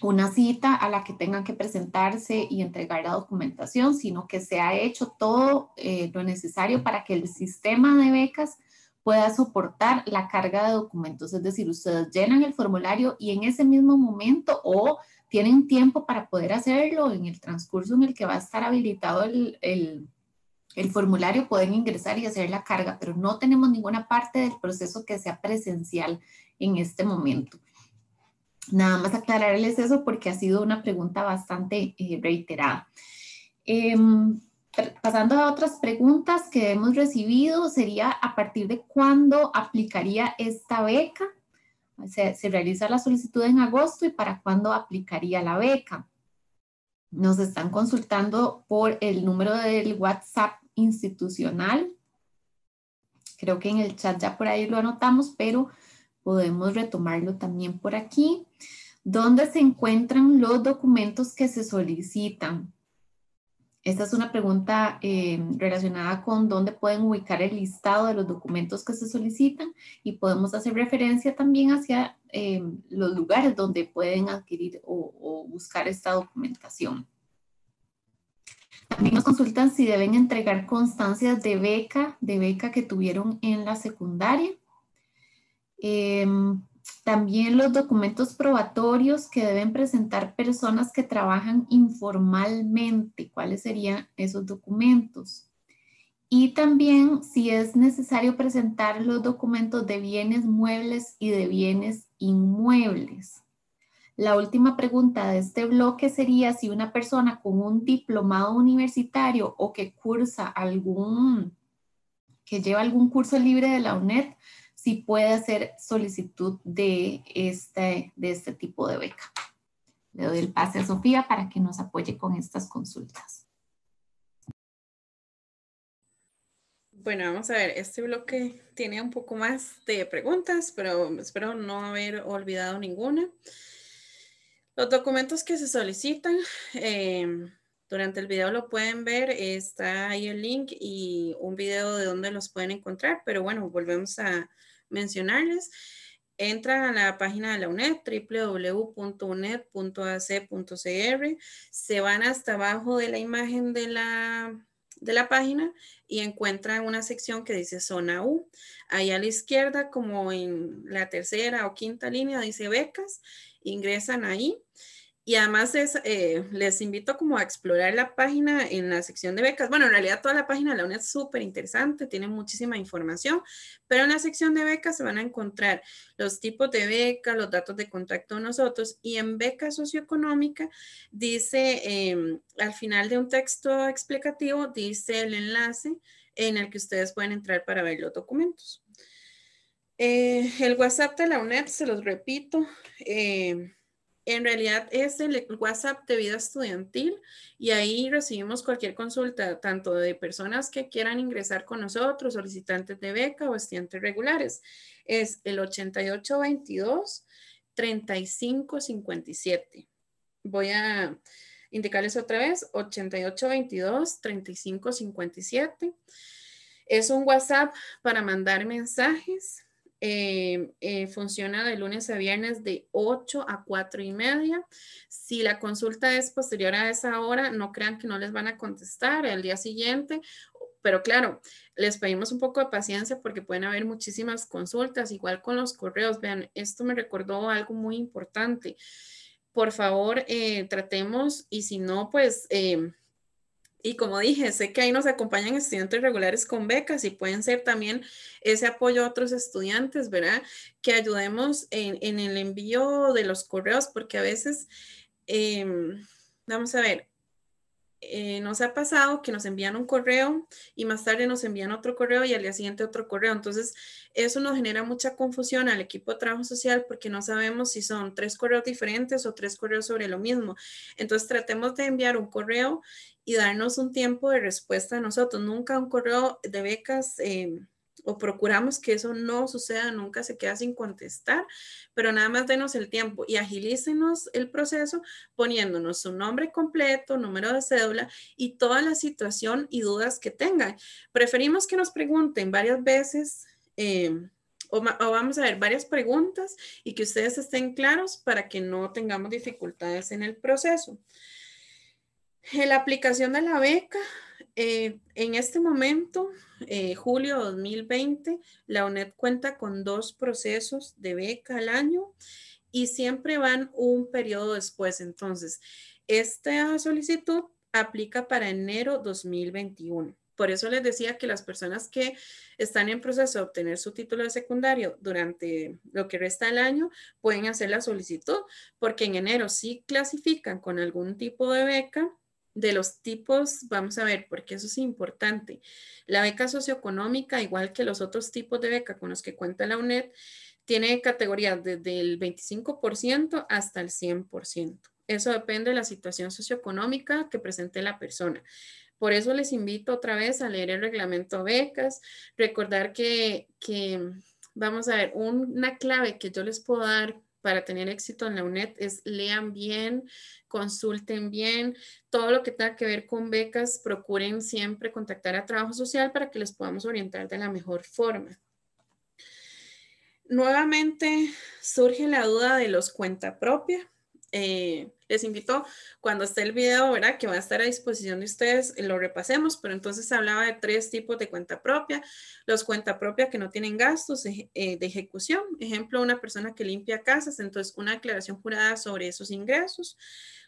una cita a la que tengan que presentarse y entregar la documentación, sino que se ha hecho todo eh, lo necesario para que el sistema de becas pueda soportar la carga de documentos. Es decir, ustedes llenan el formulario y en ese mismo momento o tienen tiempo para poder hacerlo en el transcurso en el que va a estar habilitado el formulario, pueden ingresar y hacer la carga, pero no tenemos ninguna parte del proceso que sea presencial en este momento. Nada más aclararles eso porque ha sido una pregunta bastante eh, reiterada. Em, pasando a otras preguntas que hemos recibido, sería a partir de cuándo aplicaría esta beca. se realiza la solicitud en agosto y para cuándo aplicaría la beca. Nos están consultando por el número del WhatsApp institucional. Creo que en el chat ya por ahí lo anotamos, pero podemos retomarlo también por aquí. ¿Dónde se encuentran los documentos que se solicitan? Esta es una pregunta eh, relacionada con dónde pueden ubicar el listado de los documentos que se solicitan y podemos hacer referencia también hacia eh, los lugares donde pueden adquirir o, buscar esta documentación. También nos consultan si deben entregar constancias de beca, de beca que tuvieron en la secundaria. Em, también los documentos probatorios que deben presentar personas que trabajan informalmente, cuáles serían esos documentos. Y también si es necesario presentar los documentos de bienes muebles y de bienes inmuebles. La última pregunta de este bloque sería si una persona con un diplomado universitario o que cursa algún, que lleva algún curso libre de la UNED, si puede hacer solicitud de este, de este tipo de beca. Le doy el pase a Sofía para que nos apoye con estas consultas. Bueno, vamos a ver, este bloque tiene un poco más de preguntas, pero espero no haber olvidado ninguna. Los documentos que se solicitan, eh, durante el video lo pueden ver, está ahí el link y un video de dónde los pueden encontrar, pero bueno, volvemos a, mencionarles, entran a la página de la UNED, www.uned.ac.cr, se van hasta abajo de la imagen de la, página y encuentran una sección que dice Zona U. Ahí a la izquierda, como en la tercera o quinta línea, dice becas, ingresan ahí y además eh, les invito como a explorar la página en la sección de becas. Bueno, en realidad toda la página de la UNED es súper interesante, tiene muchísima información, pero en la sección de becas se van a encontrar los tipos de becas, los datos de contacto de nosotros. Y en beca socioeconómica dice, em, al final de un texto explicativo, dice el enlace en el que ustedes pueden entrar para ver los documentos. Eh, el WhatsApp de la UNED, se los repito eh, en realidad es el WhatsApp de vida estudiantil y ahí recibimos cualquier consulta, tanto de personas que quieran ingresar con nosotros, solicitantes de beca o estudiantes regulares. Es el 8822-3557. Voy a indicarles otra vez, 8822-3557. Es un WhatsApp para mandar mensajes eh, eh, funciona de lunes a viernes de 8 a 4 y media. Si la consulta es posterior a esa hora, no crean que no les van a contestar el día siguiente, pero claro, les pedimos un poco de paciencia porque pueden haber muchísimas consultas, igual con los correos. Vean, esto me recordó algo muy importante. Por favor, eh, tratemos y si no, pues... Y como dije, sé que ahí nos acompañan estudiantes regulares con becas y pueden ser también ese apoyo a otros estudiantes, ¿verdad? Que ayudemos en, el envío de los correos, porque a veces, em, vamos a ver, eh, nos ha pasado que nos envían un correo y más tarde nos envían otro correo y al día siguiente otro correo. Entonces, eso nos genera mucha confusión al equipo de trabajo social porque no sabemos si son tres correos diferentes o tres correos sobre lo mismo. Entonces, tratemos de enviar un correo y darnos un tiempo de respuesta a nosotros. Nunca un correo de becas em, o procuramos que eso no suceda, nunca se queda sin contestar, pero nada más denos el tiempo y agilícenos el proceso poniéndonos su nombre completo, número de cédula y toda la situación y dudas que tengan. Preferimos que nos pregunten varias veces. Em, o, vamos a ver varias preguntas y que ustedes estén claros para que no tengamos dificultades en el proceso. La aplicación de la beca, eh, en este momento, eh, julio 2020, la UNED cuenta con dos procesos de beca al año y siempre van un periodo después. Entonces, esta solicitud aplica para enero 2021. Por eso les decía que las personas que están en proceso de obtener su título de secundario durante lo que resta del año pueden hacer la solicitud, porque en enero sí clasifican con algún tipo de beca de los tipos, vamos a ver, porque eso es importante. La beca socioeconómica, igual que los otros tipos de beca con los que cuenta la UNED, tiene categorías desde el 25% hasta el 100%. Eso depende de la situación socioeconómica que presente la persona. Por eso les invito otra vez a leer el reglamento becas, recordar que, que vamos a ver, una clave que yo les puedo dar para tener éxito en la UNED es lean bien, consulten bien, todo lo que tenga que ver con becas, procuren siempre contactar a trabajo social para que les podamos orientar de la mejor forma. Nuevamente surge la duda de los cuenta propia. Eh, les invito cuando esté el video, ¿verdad? Que va a estar a disposición de ustedes, lo repasemos, pero entonces hablaba de tres tipos de cuenta propia. Los cuenta propia que no tienen gastos eh, de ejecución, ejemplo, una persona que limpia casas, entonces una aclaración jurada sobre esos ingresos.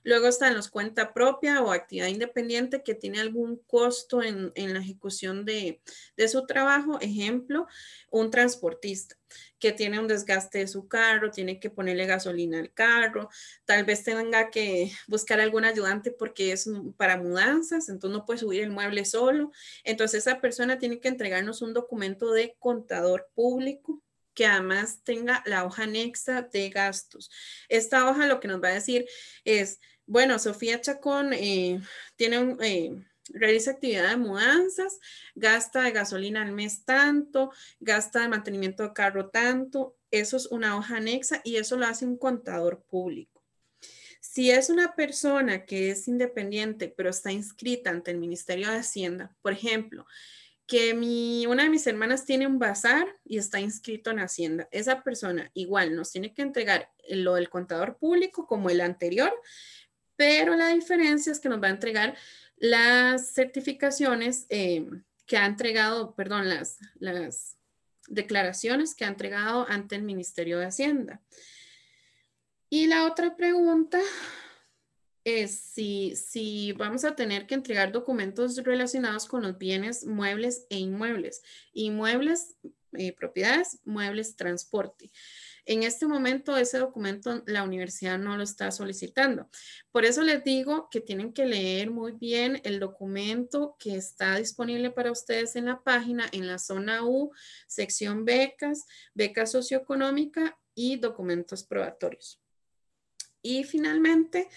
Luego están los cuenta propia o actividad independiente que tiene algún costo en, en la ejecución de, de su trabajo, ejemplo, un transportista que tiene un desgaste de su carro, tiene que ponerle gasolina al carro, tal vez tenga que buscar algún ayudante porque es para mudanzas, entonces no puede subir el mueble solo. Entonces esa persona tiene que entregarnos un documento de contador público que además tenga la hoja anexa de gastos. Esta hoja lo que nos va a decir es, bueno, Sofía Chacón eh, tiene eh, realiza actividad de mudanzas, gasta de gasolina al mes tanto, gasta de mantenimiento de carro tanto. Eso es una hoja anexa y eso lo hace un contador público. Si es una persona que es independiente, pero está inscrita ante el Ministerio de Hacienda, por ejemplo, que mi, una de mis hermanas tiene un bazar y está inscrito en Hacienda. Esa persona igual nos tiene que entregar lo del contador público como el anterior, pero la diferencia es que nos va a entregar las certificaciones eh, que ha entregado, perdón, las declaraciones que ha entregado ante el Ministerio de Hacienda. Y la otra pregunta es si, si vamos a tener que entregar documentos relacionados con los bienes muebles e inmuebles. Inmuebles, eh, propiedades, muebles, transporte. En este momento ese documento la universidad no lo está solicitando. Por eso les digo que tienen que leer muy bien el documento que está disponible para ustedes en la página, en la zona U, sección becas, becas socioeconómica y documentos probatorios. Y finalmente,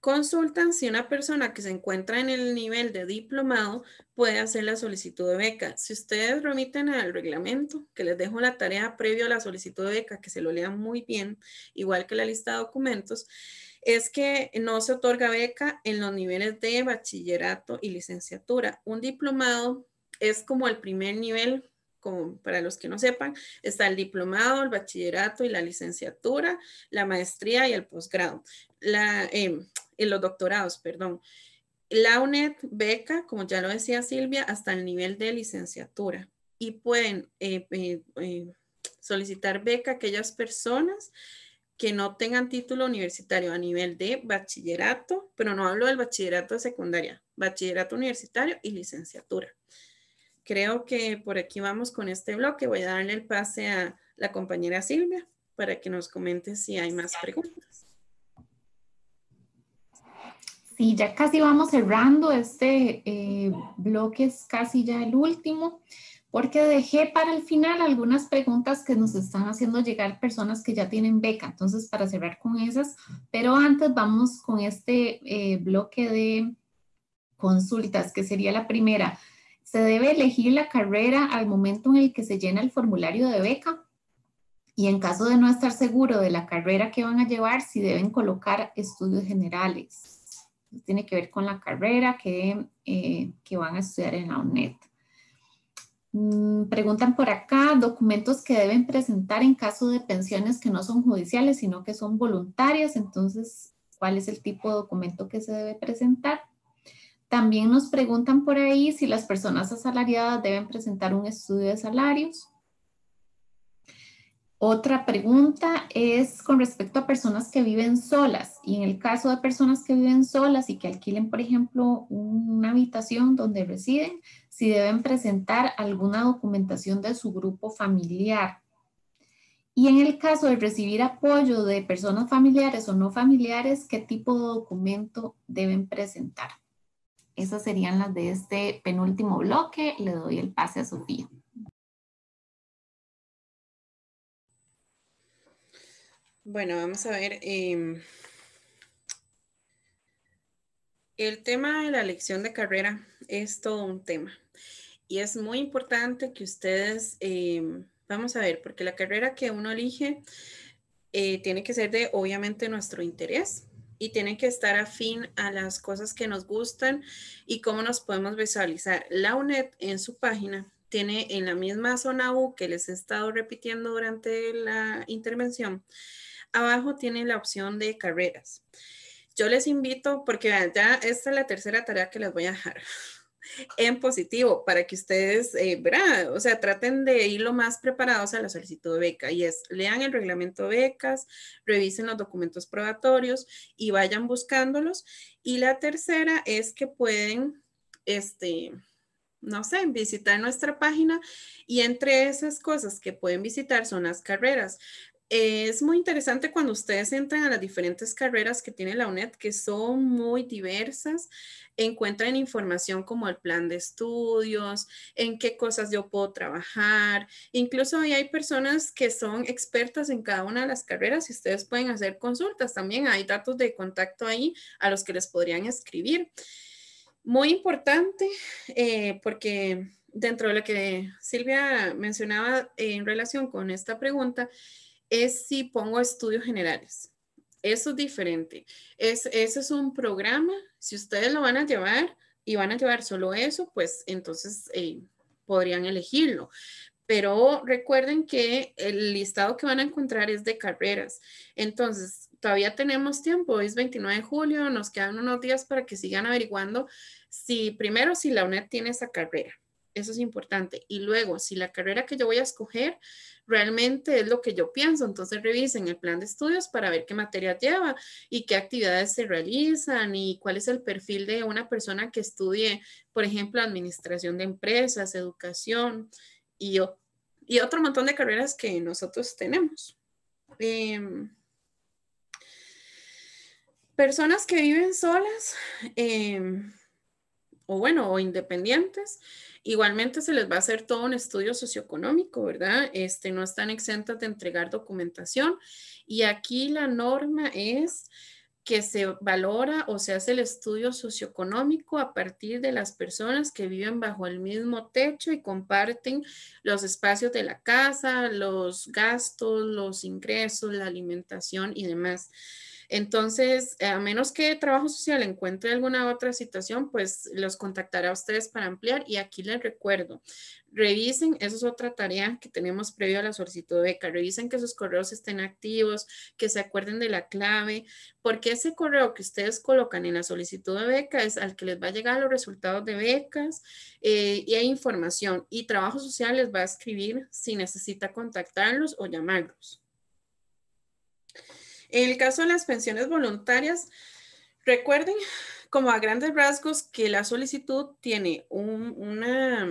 consultan si una persona que se encuentra en el nivel de diplomado puede hacer la solicitud de beca. Si ustedes remiten al reglamento, que les dejo la tarea previo a la solicitud de beca, que se lo lean muy bien, igual que la lista de documentos, es que no se otorga beca en los niveles de bachillerato y licenciatura. Un diplomado es como el primer nivel para los que no sepan, está el diplomado, el bachillerato y la licenciatura, la maestría y el posgrado, em, los doctorados, perdón. La UNED beca, como ya lo decía Silvia, hasta el nivel de licenciatura y pueden eh, eh, eh, solicitar beca aquellas personas que no tengan título universitario a nivel de bachillerato, pero no hablo del bachillerato de secundaria, bachillerato universitario y licenciatura. Creo que por aquí vamos con este bloque. Voy a darle el pase a la compañera Silvia para que nos comente si hay más preguntas. Sí, ya casi vamos cerrando. Este eh, bloque es casi ya el último, porque dejé para el final algunas preguntas que nos están haciendo llegar personas que ya tienen beca. Entonces, para cerrar con esas, pero antes vamos con este eh, bloque de consultas, que sería la primera. Se debe elegir la carrera al momento en el que se llena el formulario de beca y en caso de no estar seguro de la carrera que van a llevar, si deben colocar estudios generales. tiene que ver con la carrera que, eh, que van a estudiar en la UNED. Mm, preguntan por acá, documentos que deben presentar en caso de pensiones que no son judiciales, sino que son voluntarias. Entonces, ¿cuál es el tipo de documento que se debe presentar? También nos preguntan por ahí si las personas asalariadas deben presentar un estudio de salarios. Otra pregunta es con respecto a personas que viven solas y en el caso de personas que viven solas y que alquilen, por ejemplo, una habitación donde residen, si deben presentar alguna documentación de su grupo familiar. Y en el caso de recibir apoyo de personas familiares o no familiares, ¿qué tipo de documento deben presentar? Esas serían las de este penúltimo bloque. Le doy el pase a Sofía. Bueno, vamos a ver. Em, el tema de la elección de carrera es todo un tema. Y es muy importante que ustedes, em, vamos a ver, porque la carrera que uno elige eh, tiene que ser de, obviamente, nuestro interés y tienen que estar afín a las cosas que nos gustan y cómo nos podemos visualizar. La UNED en su página tiene en la misma zona U que les he estado repitiendo durante la intervención, abajo tiene la opción de carreras. Yo les invito, porque ya esta es la tercera tarea que les voy a dejar en positivo para que ustedes, eh, O sea, traten de ir lo más preparados a la solicitud de beca y es, lean el reglamento de becas, revisen los documentos probatorios y vayan buscándolos. Y la tercera es que pueden, este, no sé, visitar nuestra página y entre esas cosas que pueden visitar son las carreras. Eh, es muy interesante cuando ustedes entran a las diferentes carreras que tiene la UNED, que son muy diversas, encuentran información como el plan de estudios, en qué cosas yo puedo trabajar, incluso ahí hay personas que son expertas en cada una de las carreras y ustedes pueden hacer consultas, también hay datos de contacto ahí a los que les podrían escribir. Muy importante eh, porque dentro de lo que Silvia mencionaba eh, en relación con esta pregunta, es si pongo estudios generales. Eso es diferente. Es, ese es un programa. Si ustedes lo van a llevar y van a llevar solo eso, pues entonces eh, podrían elegirlo. Pero recuerden que el listado que van a encontrar es de carreras. Entonces, todavía tenemos tiempo. es 29 de julio. Nos quedan unos días para que sigan averiguando si primero si la UNED tiene esa carrera eso es importante. Y luego, si la carrera que yo voy a escoger realmente es lo que yo pienso, entonces revisen el plan de estudios para ver qué materia lleva y qué actividades se realizan y cuál es el perfil de una persona que estudie, por ejemplo, administración de empresas, educación y, y otro montón de carreras que nosotros tenemos. Em, personas que viven solas. Eh, o bueno, o independientes, igualmente se les va a hacer todo un estudio socioeconómico, ¿verdad? Este, no están exentas de entregar documentación y aquí la norma es que se valora o se hace el estudio socioeconómico a partir de las personas que viven bajo el mismo techo y comparten los espacios de la casa, los gastos, los ingresos, la alimentación y demás. Entonces, a menos que Trabajo Social encuentre alguna otra situación, pues los contactará a ustedes para ampliar. Y aquí les recuerdo, revisen, eso es otra tarea que tenemos previo a la solicitud de beca, revisen que sus correos estén activos, que se acuerden de la clave, porque ese correo que ustedes colocan en la solicitud de beca es al que les va a llegar los resultados de becas eh, y hay información. Y Trabajo Social les va a escribir si necesita contactarlos o llamarlos. En el caso de las pensiones voluntarias, recuerden como a grandes rasgos que la solicitud tiene una,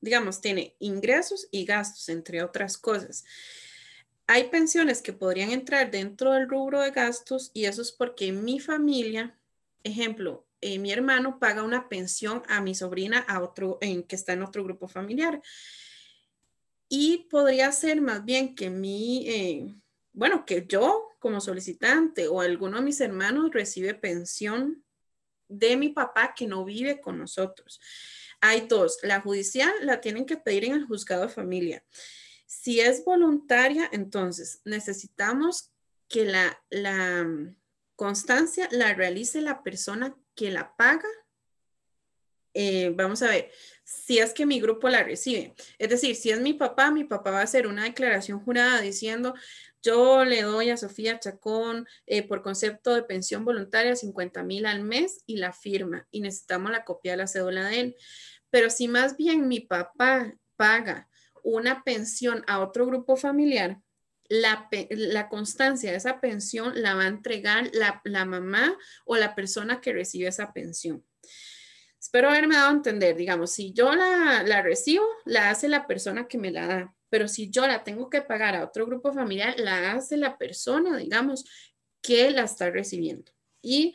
digamos, tiene ingresos y gastos, entre otras cosas. Hay pensiones que podrían entrar dentro del rubro de gastos y eso es porque mi familia, ejemplo, eh, mi hermano paga una pensión a mi sobrina a otro, que está en otro grupo familiar. Y podría ser más bien que mi, eh, bueno, que yo como solicitante o alguno de mis hermanos recibe pensión de mi papá que no vive con nosotros. Hay dos, la judicial la tienen que pedir en el juzgado de familia. Si es voluntaria, entonces necesitamos que la, la mm, constancia la realice la persona que la paga. Eh, vamos a ver, si es que mi grupo la recibe. Es decir, si es mi papá, mi papá va a hacer una declaración jurada diciendo, yo le doy a Sofía Chacón eh, por concepto de pensión voluntaria 50 mil al mes y la firma y necesitamos la copia de la cédula de él. Pero si más bien mi papá paga una pensión a otro grupo familiar, la, constancia de esa pensión la va a entregar la, mamá o la persona que recibe esa pensión. Espero haberme dado a entender, digamos, si yo la, recibo, la hace la persona que me la da pero si yo la tengo que pagar a otro grupo familiar, la hace la persona, digamos, que la está recibiendo. Y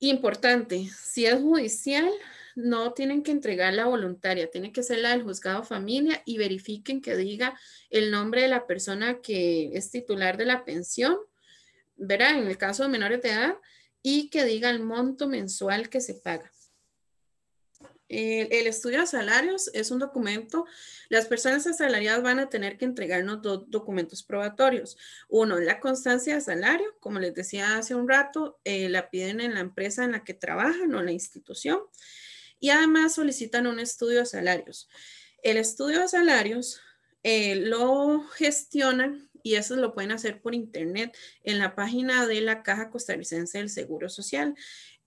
importante, si es judicial, no tienen que entregar la voluntaria, tiene que ser la del juzgado familia y verifiquen que diga el nombre de la persona que es titular de la pensión, ¿verdad? En el caso de menores de edad, y que diga el monto mensual que se paga. El, estudio de salarios es un documento. Las personas asalariadas van a tener que entregarnos dos documentos probatorios. Uno, la constancia de salario, como les decía hace un rato, eh, la piden en la empresa en la que trabajan o en la institución. Y además solicitan un estudio de salarios. El estudio de salarios eh, lo gestionan y eso lo pueden hacer por internet en la página de la Caja Costarricense del Seguro Social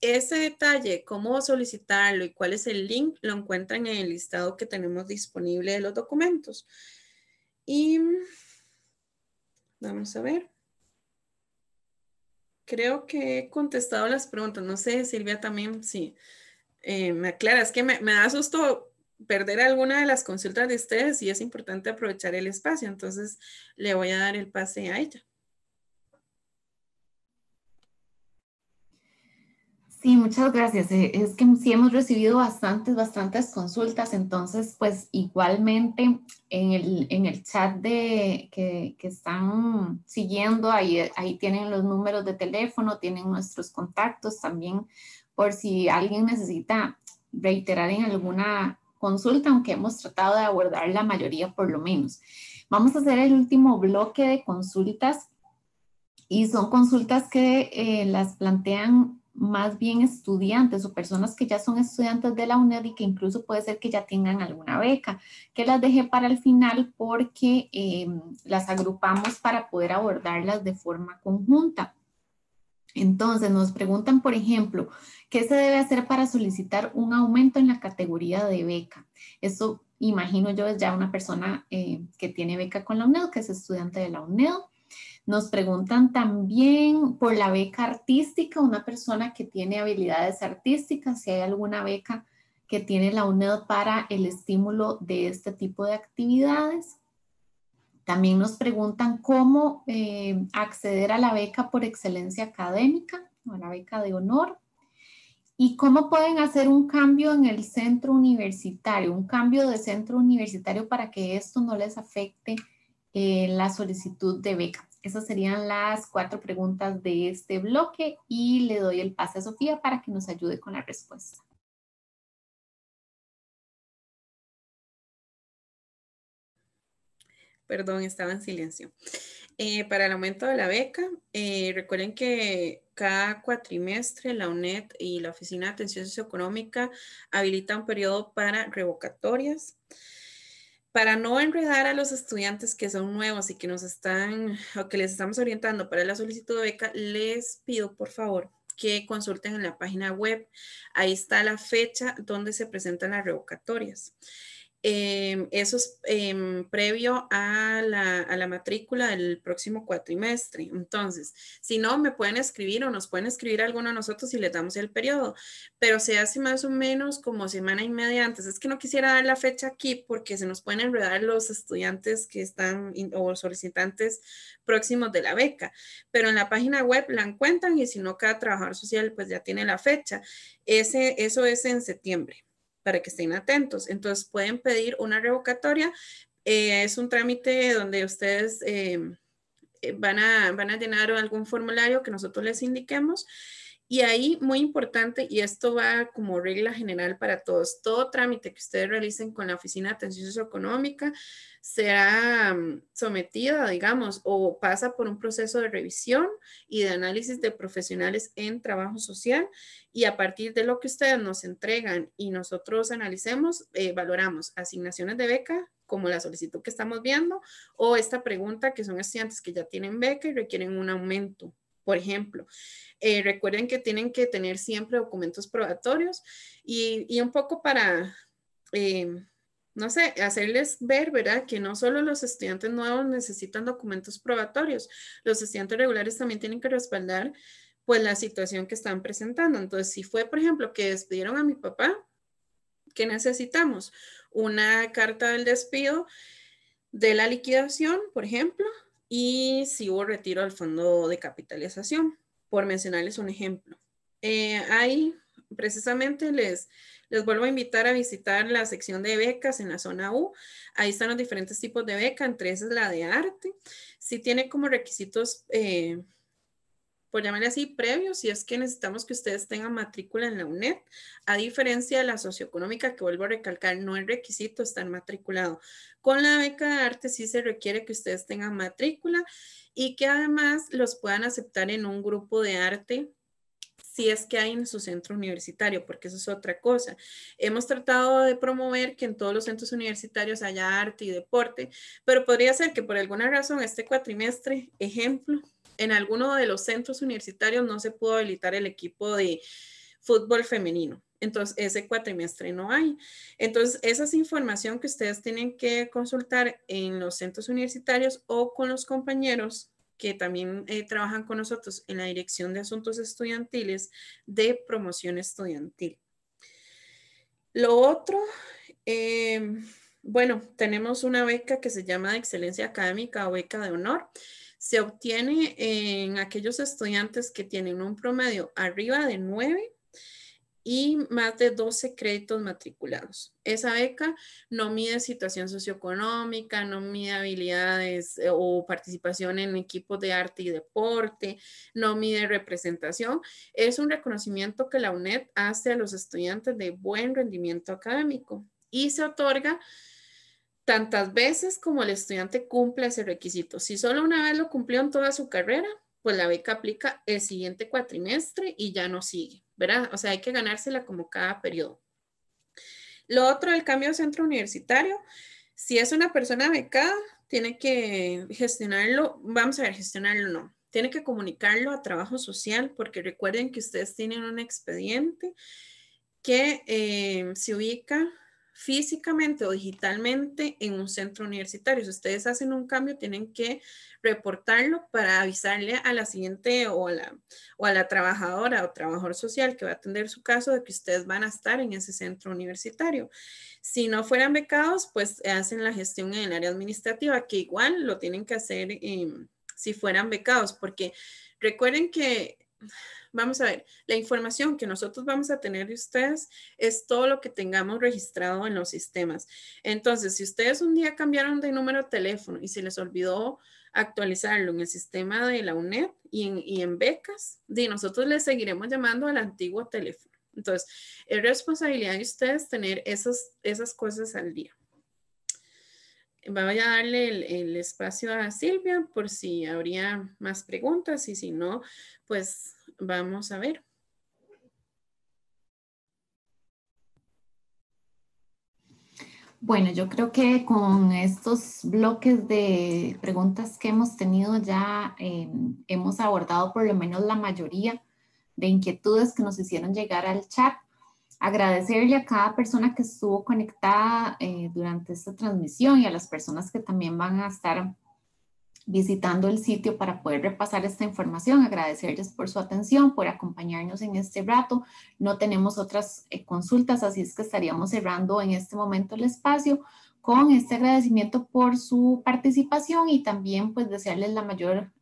ese detalle, cómo solicitarlo y cuál es el link, lo encuentran en el listado que tenemos disponible de los documentos. Y vamos a ver. Creo que he contestado las preguntas. No sé, Silvia, también sí. Eh, me aclara, es que me, me da susto perder alguna de las consultas de ustedes y es importante aprovechar el espacio. Entonces, le voy a dar el pase a ella. Sí, muchas gracias. Eh, es que sí hemos recibido bastantes, bastantes consultas, entonces pues igualmente en el, en el chat de, que, que, están siguiendo, ahí, eh, ahí tienen los números de teléfono, tienen nuestros contactos también por si alguien necesita reiterar en alguna consulta, aunque hemos tratado de abordar la mayoría por lo menos. Vamos a hacer el último bloque de consultas y son consultas que eh, las plantean más bien estudiantes o personas que ya son estudiantes de la UNED y que incluso puede ser que ya tengan alguna beca, que las dejé para el final porque eh, las agrupamos para poder abordarlas de forma conjunta. Entonces nos preguntan, por ejemplo, ¿qué se debe hacer para solicitar un aumento en la categoría de beca? Eso imagino yo es ya una persona eh, que tiene beca con la UNED, que es estudiante de la UNED. Nos preguntan también por la beca artística, una persona que tiene habilidades artísticas, si hay alguna beca que tiene la UNED para el estímulo de este tipo de actividades. También nos preguntan cómo eh, acceder a la beca por excelencia académica o a la beca de honor y cómo pueden hacer un cambio en el centro universitario, un cambio de centro universitario para que esto no les afecte eh, la solicitud de beca. Esas serían las cuatro preguntas de este bloque y le doy el pase a Sofía para que nos ayude con la respuesta. Perdón, estaba en silencio. Eh, para el aumento de la beca, eh, recuerden que cada cuatrimestre la UNED y la Oficina de Atención Socioeconómica habilitan un periodo para revocatorias para no enredar a los estudiantes que son nuevos y que nos están o que les estamos orientando para la solicitud de beca, les pido por favor que consulten en la página web. Ahí está la fecha donde se presentan las revocatorias. Eh, eso es em, previo a la, matrícula del próximo cuatrimestre. Entonces, si no, me pueden escribir o nos pueden escribir alguno de nosotros y les damos el periodo, pero se hace más o menos como semana y media antes. Es que no quisiera dar la fecha aquí porque se nos pueden enredar los estudiantes que están o solicitantes próximos de la beca, pero en la página web la encuentran y si no, cada trabajador social pues ya tiene la fecha. Ese, eso es en septiembre para que estén atentos. Entonces pueden pedir una revocatoria. Eh, es un trámite donde ustedes eh, eh, van, a, van a llenar algún formulario que nosotros les indiquemos y ahí, muy importante, y esto va como regla general para todos, todo trámite que ustedes realicen con la Oficina de Atención Socioeconómica será mm, sometida, digamos, o pasa por un proceso de revisión y de análisis de profesionales en trabajo social. Y a partir de lo que ustedes nos entregan y nosotros analicemos, eh, valoramos asignaciones de beca, como la solicitud que estamos viendo, o esta pregunta que son estudiantes que ya tienen beca y requieren un aumento por ejemplo. Eh, recuerden que tienen que tener siempre documentos probatorios y, un poco para, em, no sé, hacerles ver, ¿verdad? Que no solo los estudiantes nuevos necesitan documentos probatorios, los estudiantes regulares también tienen que respaldar pues la situación que están presentando. Entonces, si fue, por ejemplo, que despidieron a mi papá, ¿qué necesitamos? Una carta del despido de la liquidación, por ejemplo, y si hubo retiro al fondo de capitalización, por mencionarles un ejemplo. Eh, ahí precisamente les, les vuelvo a invitar a visitar la sección de becas en la zona U. Ahí están los diferentes tipos de beca, entre esas la de arte. Si tiene como requisitos... Eh, por llamarle así, previo, si es que necesitamos que ustedes tengan matrícula en la UNED, a diferencia de la socioeconómica, que vuelvo a recalcar, no es requisito estar matriculado. Con la beca de arte sí se requiere que ustedes tengan matrícula y que además los puedan aceptar en un grupo de arte si es que hay en su centro universitario, porque eso es otra cosa. Hemos tratado de promover que en todos los centros universitarios haya arte y deporte, pero podría ser que por alguna razón este cuatrimestre, ejemplo, en alguno de los centros universitarios no se pudo habilitar el equipo de fútbol femenino. Entonces, ese cuatrimestre no hay. Entonces, esa es información que ustedes tienen que consultar en los centros universitarios o con los compañeros que también eh, trabajan con nosotros en la Dirección de Asuntos Estudiantiles de Promoción Estudiantil. Lo otro, em, bueno, tenemos una beca que se llama de Excelencia Académica o Beca de Honor se obtiene en aquellos estudiantes que tienen un promedio arriba de 9 y más de 12 créditos matriculados. Esa beca no mide situación socioeconómica, no mide habilidades eh, o participación en equipos de arte y deporte, no mide representación. Es un reconocimiento que la UNED hace a los estudiantes de buen rendimiento académico y se otorga tantas veces como el estudiante cumple ese requisito. Si solo una vez lo cumplió en toda su carrera, pues la beca aplica el siguiente cuatrimestre y ya no sigue, ¿verdad? O sea, hay que ganársela como cada periodo. Lo otro, el cambio de centro universitario, si es una persona becada, tiene que gestionarlo, vamos a ver, gestionarlo o no, tiene que comunicarlo a trabajo social porque recuerden que ustedes tienen un expediente que eh, se ubica físicamente o digitalmente en un centro universitario. Si ustedes hacen un cambio, tienen que reportarlo para avisarle a la siguiente o a la, trabajadora o trabajador social que va a atender su caso de que ustedes van a estar en ese centro universitario. Si no fueran becados, pues eh, hacen la gestión en el área administrativa, que igual lo tienen que hacer em, si fueran becados, porque recuerden que vamos a ver, la información que nosotros vamos a tener de ustedes es todo lo que tengamos registrado en los sistemas. Entonces, si ustedes un día cambiaron de número de teléfono y se les olvidó actualizarlo en el sistema de la UNED y en, becas, nosotros les seguiremos llamando al antiguo teléfono. Entonces, es responsabilidad de ustedes tener esas cosas al día voy a darle el, espacio a Silvia por si habría más preguntas y si no, pues vamos a ver. Bueno, yo creo que con estos bloques de preguntas que hemos tenido ya eh, hemos abordado por lo menos la mayoría de inquietudes que nos hicieron llegar al chat agradecerle a cada persona que estuvo conectada eh, durante esta transmisión y a las personas que también van a estar visitando el sitio para poder repasar esta información, agradecerles por su atención, por acompañarnos en este rato. No tenemos otras eh, consultas, así es que estaríamos cerrando en este momento el espacio con este agradecimiento por su participación y también pues desearles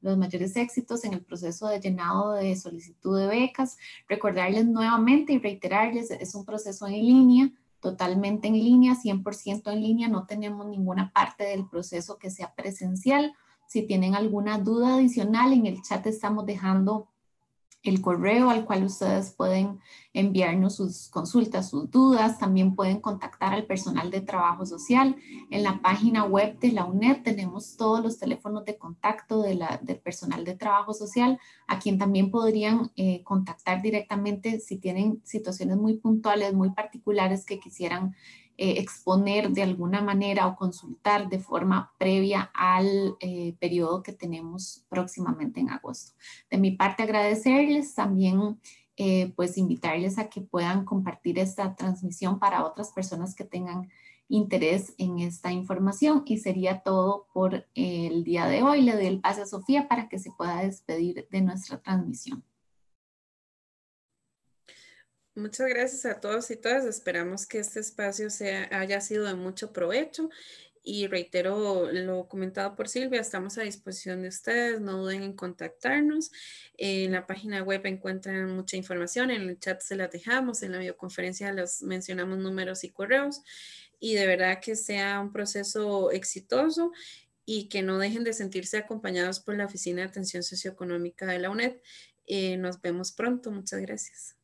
los mayores éxitos en el proceso de llenado de solicitud de becas. Recordarles nuevamente y reiterarles, es un proceso en línea, totalmente en línea, 100% en línea, no tenemos ninguna parte del proceso que sea presencial. Si tienen alguna duda adicional, en el chat estamos dejando el correo al cual ustedes pueden enviarnos sus consultas, sus dudas. También pueden contactar al personal de trabajo social. En la página web de la UNED tenemos todos los teléfonos de contacto de la, del personal de trabajo social, a quien también podrían eh, contactar directamente si tienen situaciones muy puntuales, muy particulares que quisieran eh, exponer de alguna manera o consultar de forma previa al eh, periodo que tenemos próximamente en agosto. De mi parte agradecerles también. Eh, pues invitarles a que puedan compartir esta transmisión para otras personas que tengan interés en esta información y sería todo por el día de hoy. Le doy el pase a Sofía para que se pueda despedir de nuestra transmisión. Muchas gracias a todos y todas. Esperamos que este espacio haya sido de mucho provecho y reitero lo comentado por Silvia, estamos a disposición de ustedes, no duden en contactarnos. En la página web encuentran mucha información, en el chat se la dejamos, en la videoconferencia les mencionamos números y correos y de verdad que sea un proceso exitoso y que no dejen de sentirse acompañados por la Oficina de Atención Socioeconómica de la UNED. Eh, nos vemos pronto, muchas gracias.